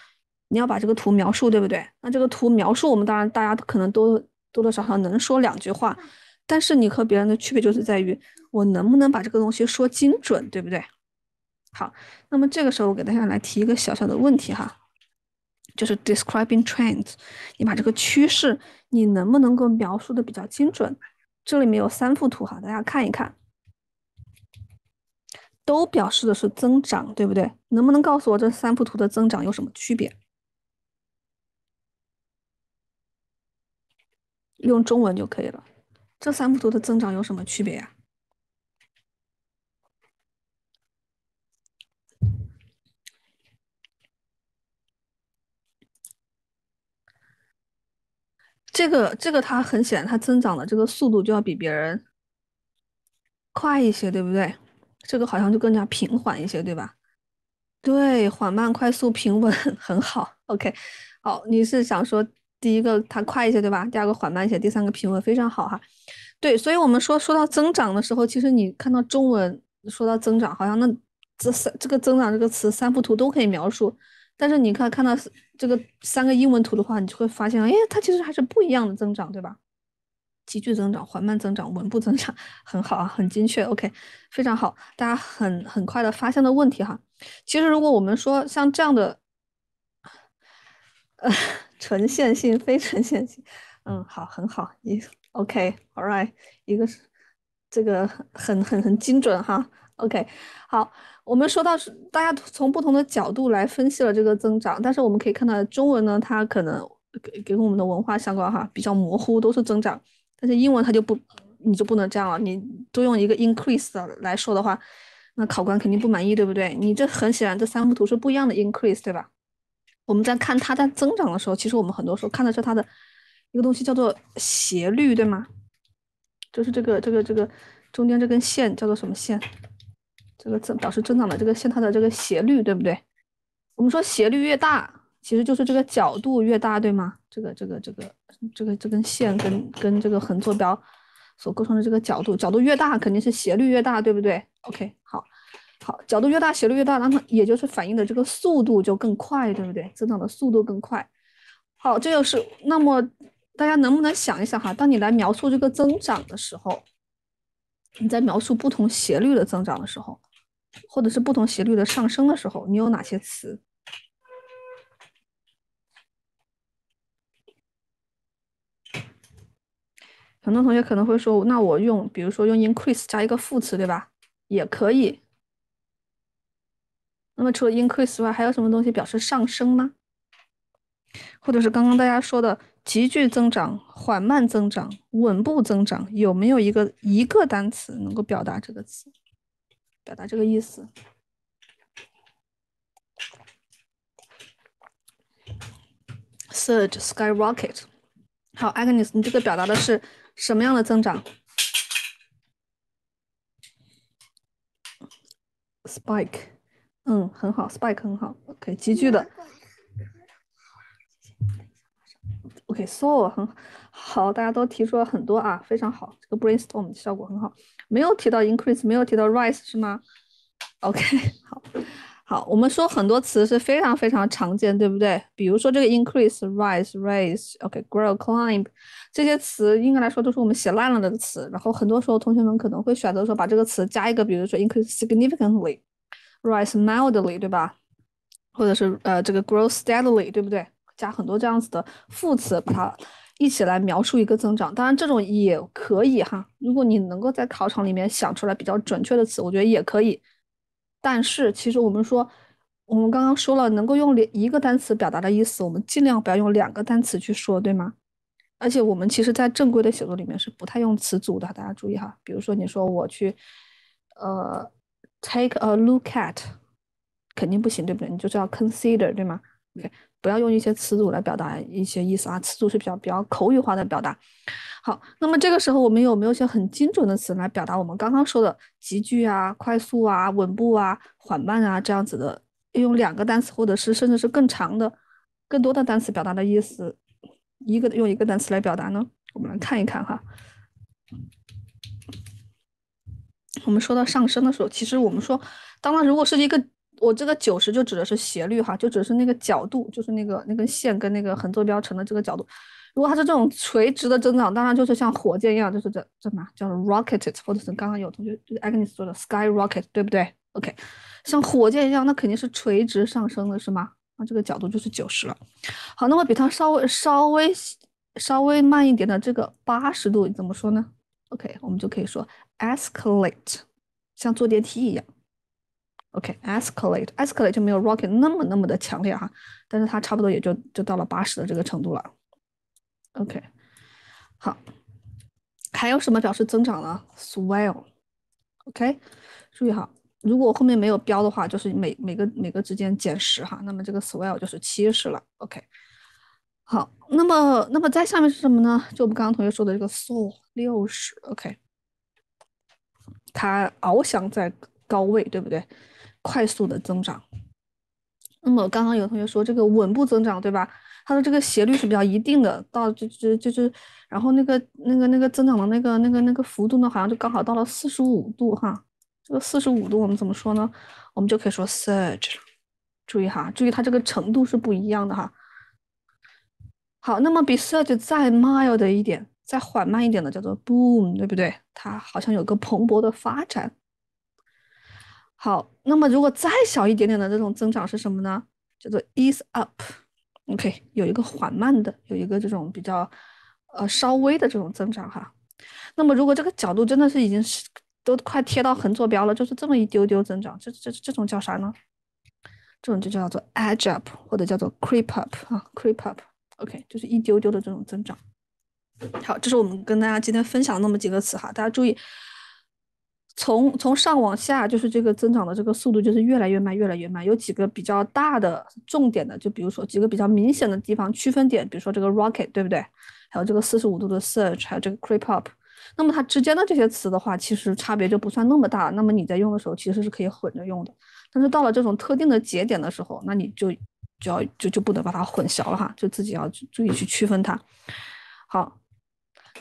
你要把这个图描述，对不对？那这个图描述，我们当然大家可能都多多少少能说两句话，但是你和别人的区别就是在于我能不能把这个东西说精准，对不对？好，那么这个时候我给大家来提一个小小的问题哈，就是 describing trends，你把这个趋势你能不能够描述的比较精准？这里面有三幅图哈，大家看一看，都表示的是增长，对不对？能不能告诉我这三幅图的增长有什么区别？用中文就可以了。这三幅图的增长有什么区别呀？这个这个它很显然，它增长的这个速度就要比别人快一些，对不对？这个好像就更加平缓一些，对吧？对，缓慢、快速、平稳，很好。OK，好，你是想说第一个它快一些，对吧？第二个缓慢一些，第三个平稳，非常好哈。对，所以我们说说到增长的时候，其实你看到中文说到增长，好像那这三这个增长这个词，三幅图都可以描述。但是你看看到这个三个英文图的话，你就会发现哎，它其实还是不一样的增长，对吧？急剧增长、缓慢增长、稳步增长，很好啊，很精确，OK，非常好，大家很很快的发现了问题哈。其实如果我们说像这样的，呃，纯线性、非纯线性，嗯，好，很好，一 OK，All right，一个是这个很很很精准哈。OK，好，我们说到大家从不同的角度来分析了这个增长，但是我们可以看到中文呢，它可能给给我们的文化相关哈比较模糊，都是增长，但是英文它就不，你就不能这样了，你都用一个 increase 来说的话，那考官肯定不满意，对不对？你这很显然这三幅图是不一样的 increase，对吧？我们在看它在增长的时候，其实我们很多时候看的是它的一个东西叫做斜率，对吗？就是这个这个这个中间这根线叫做什么线？这个增表示增长的这个线它的这个斜率对不对？我们说斜率越大，其实就是这个角度越大，对吗？这个这个这个这个这根线跟跟这个横坐标所构成的这个角度，角度越大肯定是斜率越大，对不对？OK，好，好，角度越大斜率越大，那么也就是反映的这个速度就更快，对不对？增长的速度更快。好，这就是那么大家能不能想一想哈？当你来描述这个增长的时候，你在描述不同斜率的增长的时候。或者是不同斜率的上升的时候，你有哪些词？很多同学可能会说，那我用，比如说用 increase 加一个副词，对吧？也可以。那么除了 increase 外，还有什么东西表示上升吗？或者是刚刚大家说的急剧增长、缓慢增长、稳步增长，有没有一个一个单词能够表达这个词？表达这个意思。Surge, skyrocket。好，Agnes，你这个表达的是什么样的增长？Spike，嗯，很好，spike 很好，OK，急剧的。OK，Saw，很好，好，大家都提出了很多啊，非常好，这个 brainstorm 效果很好。没有提到 increase，没有提到 rise，是吗？OK，好，好，我们说很多词是非常非常常见，对不对？比如说这个 increase，rise，raise，OK，grow，climb，这些词应该来说都是我们写烂了的词。然后很多时候同学们可能会选择说把这个词加一个，比如说 increase significantly，rise mildly，对吧？或者是呃这个 grow steadily，对不对？加很多这样子的副词把它。一起来描述一个增长，当然这种也可以哈。如果你能够在考场里面想出来比较准确的词，我觉得也可以。但是其实我们说，我们刚刚说了，能够用两一个单词表达的意思，我们尽量不要用两个单词去说，对吗？而且我们其实在正规的写作里面是不太用词组的，大家注意哈。比如说你说我去，呃，take a look at，肯定不行，对不对？你就道 consider，对吗？OK。不要用一些词组来表达一些意思啊，词组是比较比较口语化的表达。好，那么这个时候我们有没有一些很精准的词来表达我们刚刚说的急剧啊、快速啊、稳步啊、缓慢啊这样子的？用两个单词或者是甚至是更长的、更多的单词表达的意思，一个用一个单词来表达呢？我们来看一看哈。我们说到上升的时候，其实我们说，当它如果是一个。我这个九十就指的是斜率哈，就指的是那个角度，就是那个那根线跟那个横坐标成的这个角度。如果它是这种垂直的增长，当然就是像火箭一样，就是这这嘛叫 rocketed，或者是刚刚有同学就是 Agnes 说的 skyrocket，对不对？OK，像火箭一样，那肯定是垂直上升的是吗？那这个角度就是九十了。好，那么比它稍微稍微稍微慢一点的这个八十度怎么说呢？OK，我们就可以说 escalate，像坐电梯一样。OK escalate escalate 就没有 rocket 那么那么的强烈哈，但是它差不多也就就到了八十的这个程度了。OK 好，还有什么表示增长呢 swell？OK 注意哈，如果后面没有标的话，就是每每个每个之间减十哈，那么这个 swell 就是七十了。OK 好，那么那么在下面是什么呢？就我们刚刚同学说的这个 s 速六十。OK 它翱翔在高位，对不对？快速的增长，那么刚刚有同学说这个稳步增长，对吧？它的这个斜率是比较一定的，到就就就就，然后那个那个那个增长的那个那个那个幅度呢，好像就刚好到了四十五度哈。这个四十五度我们怎么说呢？我们就可以说 search，注意哈，注意它这个程度是不一样的哈。好，那么比 search 再 mild 一点，再缓慢一点的叫做 boom，对不对？它好像有个蓬勃的发展。好，那么如果再小一点点的这种增长是什么呢？叫做 ease up，OK，有一个缓慢的，有一个这种比较，呃，稍微的这种增长哈。那么如果这个角度真的是已经是都快贴到横坐标了，就是这么一丢丢增长，这这这种叫啥呢？这种就叫做 edge up，或者叫做 creep up 啊，creep up，OK，就是一丢丢的这种增长。好，这是我们跟大家今天分享那么几个词哈，大家注意。从从上往下，就是这个增长的这个速度，就是越来越慢，越来越慢。有几个比较大的重点的，就比如说几个比较明显的地方区分点，比如说这个 rocket 对不对？还有这个四十五度的 search，还有这个 creep up。那么它之间的这些词的话，其实差别就不算那么大。那么你在用的时候，其实是可以混着用的。但是到了这种特定的节点的时候，那你就就要就就不能把它混淆了哈，就自己要注意去区分它。好，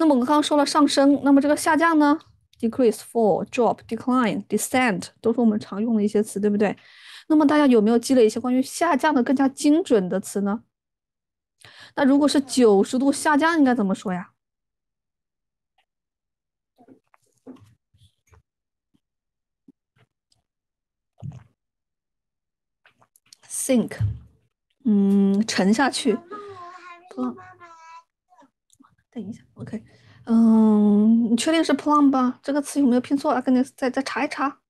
那么我们刚刚说了上升，那么这个下降呢？Decrease, fall, drop, decline, descent，都是我们常用的一些词，对不对？那么大家有没有积累一些关于下降的更加精准的词呢？那如果是九十度下降，应该怎么说呀？Sink，嗯，沉下去。等一下，OK。嗯，你确定是 plum 吧？这个词有没有拼错啊？跟你再再查一查。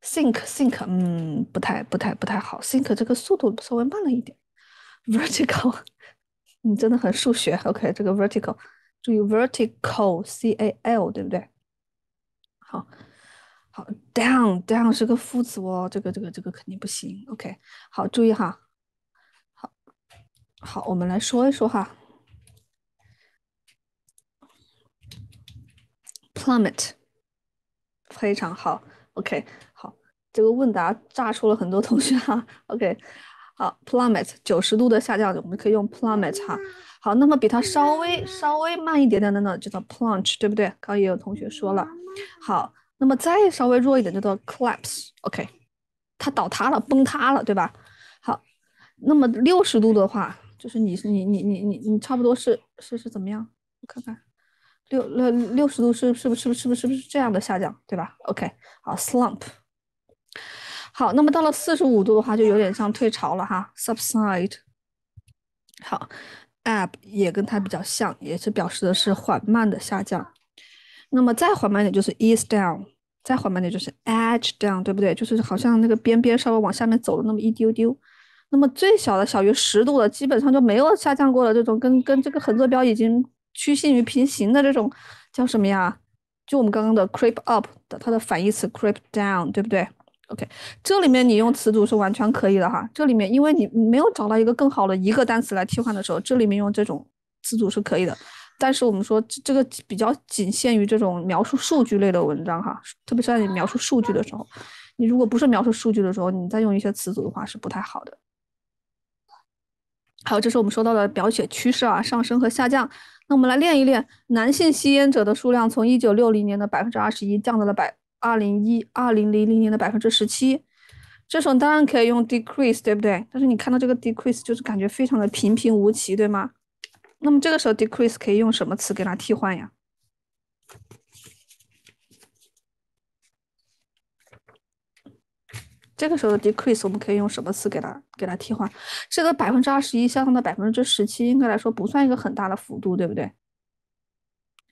think think，嗯，不太不太不太好。think 这个速度稍微慢了一点。vertical，你真的很数学。OK，这个 vertical，注意 vertical c a l，对不对？好，好，down down 是个副词哦，这个这个这个肯定不行。OK，好，注意哈。好，好，我们来说一说哈。Plummet，非常好，OK，好，这个问答炸出了很多同学哈，OK，好，Plummet 九十度的下降，我们可以用 Plummet 哈，好，那么比它稍微稍微慢一点点的呢，叫做 Plunge，对不对？刚也有同学说了，好，那么再稍微弱一点叫做 Collapse，OK，它倒塌了，崩塌了，对吧？好，那么六十度的话，就是你是你你你你你差不多是是是怎么样？我看看。六六六十度是是不是不是不是不是这样的下降对吧？OK，好，slump，好，那么到了四十五度的话，就有点像退潮了哈，subside，好，ab 也跟它比较像，也是表示的是缓慢的下降。那么再缓慢点就是 ease down，再缓慢点就是 edge down，对不对？就是好像那个边边稍微往下面走了那么一丢丢。那么最小的，小于十度的，基本上就没有下降过的这种，跟跟这个横坐标已经。趋近于平行的这种叫什么呀？就我们刚刚的 creep up 的它的反义词 creep down，对不对？OK，这里面你用词组是完全可以的哈。这里面因为你没有找到一个更好的一个单词来替换的时候，这里面用这种词组是可以的。但是我们说这这个比较仅限于这种描述数据类的文章哈，特别是在你描述数据的时候，你如果不是描述数据的时候，你再用一些词组的话是不太好的。好，这是我们说到的表写趋势啊，上升和下降。那我们来练一练，男性吸烟者的数量从1960年的百分之二十一降到了百2012000年的百分之十七，这时候当然可以用 decrease，对不对？但是你看到这个 decrease，就是感觉非常的平平无奇，对吗？那么这个时候 decrease 可以用什么词给它替换呀？这个时候的 decrease 我们可以用什么词给它给它替换？这个百分之二十一相当的百分之十七，应该来说不算一个很大的幅度，对不对？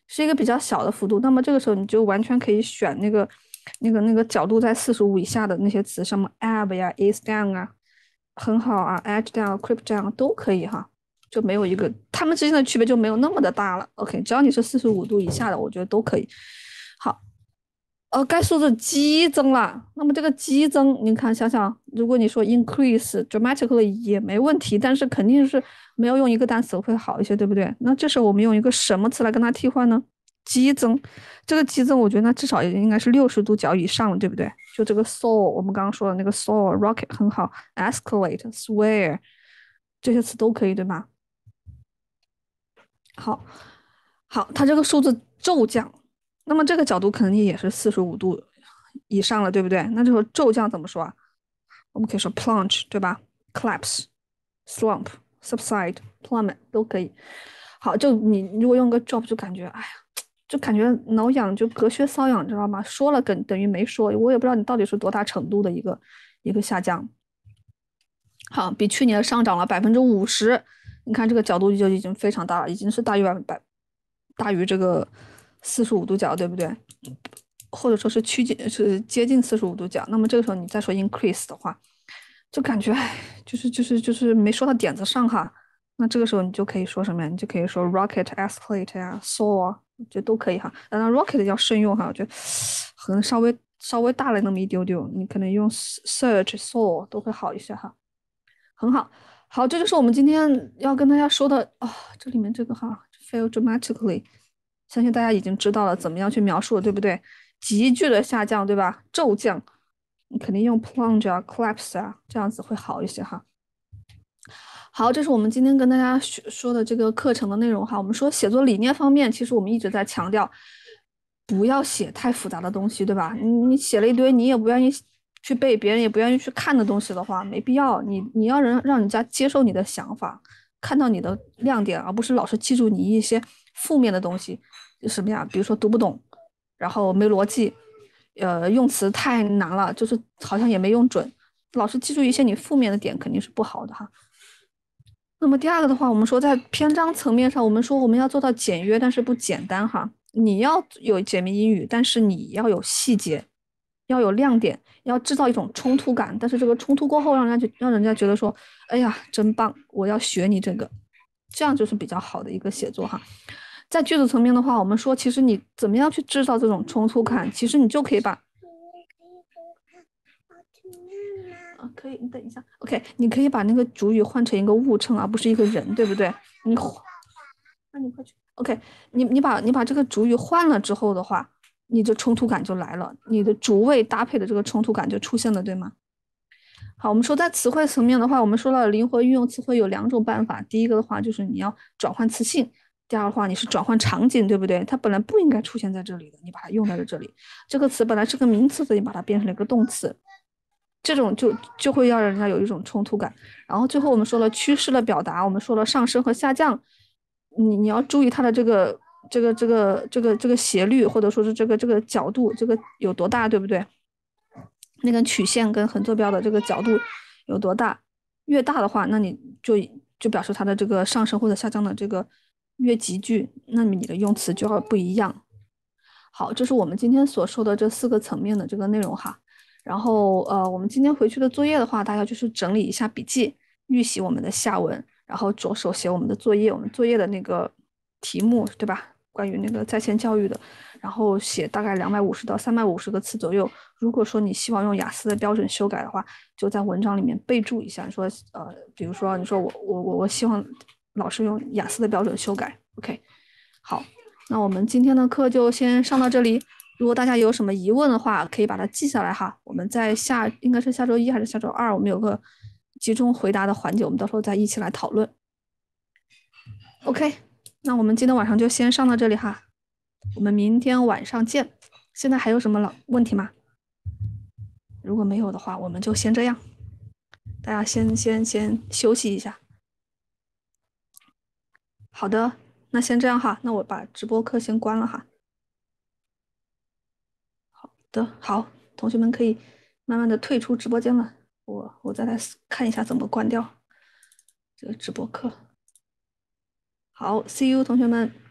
是一个比较小的幅度。那么这个时候你就完全可以选那个那个那个角度在四十五以下的那些词，什么 ab 呀，is down 啊，很好啊，edge down，creep down 都可以哈，就没有一个它们之间的区别就没有那么的大了。OK，只要你是四十五度以下的，我觉得都可以。呃，该数字激增了。那么这个激增，你看想想，如果你说 increase dramatically 也没问题，但是肯定是没有用一个单词会好一些，对不对？那这时候我们用一个什么词来跟它替换呢？激增，这个激增，我觉得那至少也应该是六十度角以上了，对不对？就这个 soar，我们刚刚说的那个 soar rocket 很好，escalate，swear，这些词都可以，对吗？好，好，它这个数字骤降。那么这个角度肯定也是四十五度以上了，对不对？那这个骤降怎么说啊？我们可以说 plunge，对吧？collapse，slump，subside，plummet 都可以。好，就你如果用个 drop，就感觉哎呀，就感觉挠痒，就隔靴搔痒，知道吗？说了跟等于没说，我也不知道你到底是多大程度的一个一个下降。好，比去年上涨了百分之五十，你看这个角度就已经非常大了，已经是大于百分百，大于这个。四十五度角，对不对？或者说是趋近，是接近四十五度角。那么这个时候你再说 increase 的话，就感觉就是就是就是没说到点子上哈。那这个时候你就可以说什么呀？你就可以说 rocket escalate 呀，saw，我觉得都可以哈。当然 rocket 要慎用哈，我觉得可能稍微稍微大了那么一丢丢，你可能用 search saw 都会好一些哈。很好，好，这就是我们今天要跟大家说的啊。这里面这个哈 f a i l dramatically。相信大家已经知道了怎么样去描述了，对不对？急剧的下降，对吧？骤降，你肯定用 plunge 啊，collapse 啊，这样子会好一些哈。好，这是我们今天跟大家说的这个课程的内容哈。我们说写作理念方面，其实我们一直在强调，不要写太复杂的东西，对吧？你你写了一堆你也不愿意去背，别人也不愿意去看的东西的话，没必要。你你要人让人家接受你的想法，看到你的亮点，而不是老是记住你一些负面的东西。什么呀？比如说读不懂，然后没逻辑，呃，用词太难了，就是好像也没用准。老师记住一些你负面的点肯定是不好的哈。那么第二个的话，我们说在篇章层面上，我们说我们要做到简约，但是不简单哈。你要有简明英语，但是你要有细节，要有亮点，要制造一种冲突感，但是这个冲突过后，让人家让人家觉得说，哎呀，真棒，我要学你这个，这样就是比较好的一个写作哈。在句子层面的话我们说其实你怎么样去制造这种冲突感其实你就可以把啊可以你等一下 ok 你可以把那个主语换成一个物称而不是一个人对不对你那你快去 ok 你你把你把这个主语换了之后的话你这冲突感就来了你的主谓搭配的这个冲突感就出现了对吗好我们说在词汇层面的话我们说了灵活运用词汇有两种办法第一个的话就是你要转换词性第二的话，你是转换场景，对不对？它本来不应该出现在这里的，你把它用在了这里。这个词本来是个名词，你把它变成了一个动词，这种就就会让人家有一种冲突感。然后最后我们说了趋势的表达，我们说了上升和下降，你你要注意它的这个这个这个这个这个斜率，或者说是这个这个角度，这个有多大，对不对？那根曲线跟横坐标的这个角度有多大？越大的话，那你就就表示它的这个上升或者下降的这个。越集聚，那么你的用词就要不一样。好，这是我们今天所说的这四个层面的这个内容哈。然后呃，我们今天回去的作业的话，大家就是整理一下笔记，预习我们的下文，然后着手写我们的作业。我们作业的那个题目对吧？关于那个在线教育的，然后写大概两百五十到三百五十个词左右。如果说你希望用雅思的标准修改的话，就在文章里面备注一下，说呃，比如说你说我我我我希望。老师用雅思的标准修改，OK。好，那我们今天的课就先上到这里。如果大家有什么疑问的话，可以把它记下来哈。我们在下应该是下周一还是下周二，我们有个集中回答的环节，我们到时候再一起来讨论。OK，那我们今天晚上就先上到这里哈，我们明天晚上见。现在还有什么老问题吗？如果没有的话，我们就先这样，大家先先先休息一下。好的，那先这样哈，那我把直播课先关了哈。好的，好，同学们可以慢慢的退出直播间了。我我再来看一下怎么关掉这个直播课。好，see you，同学们。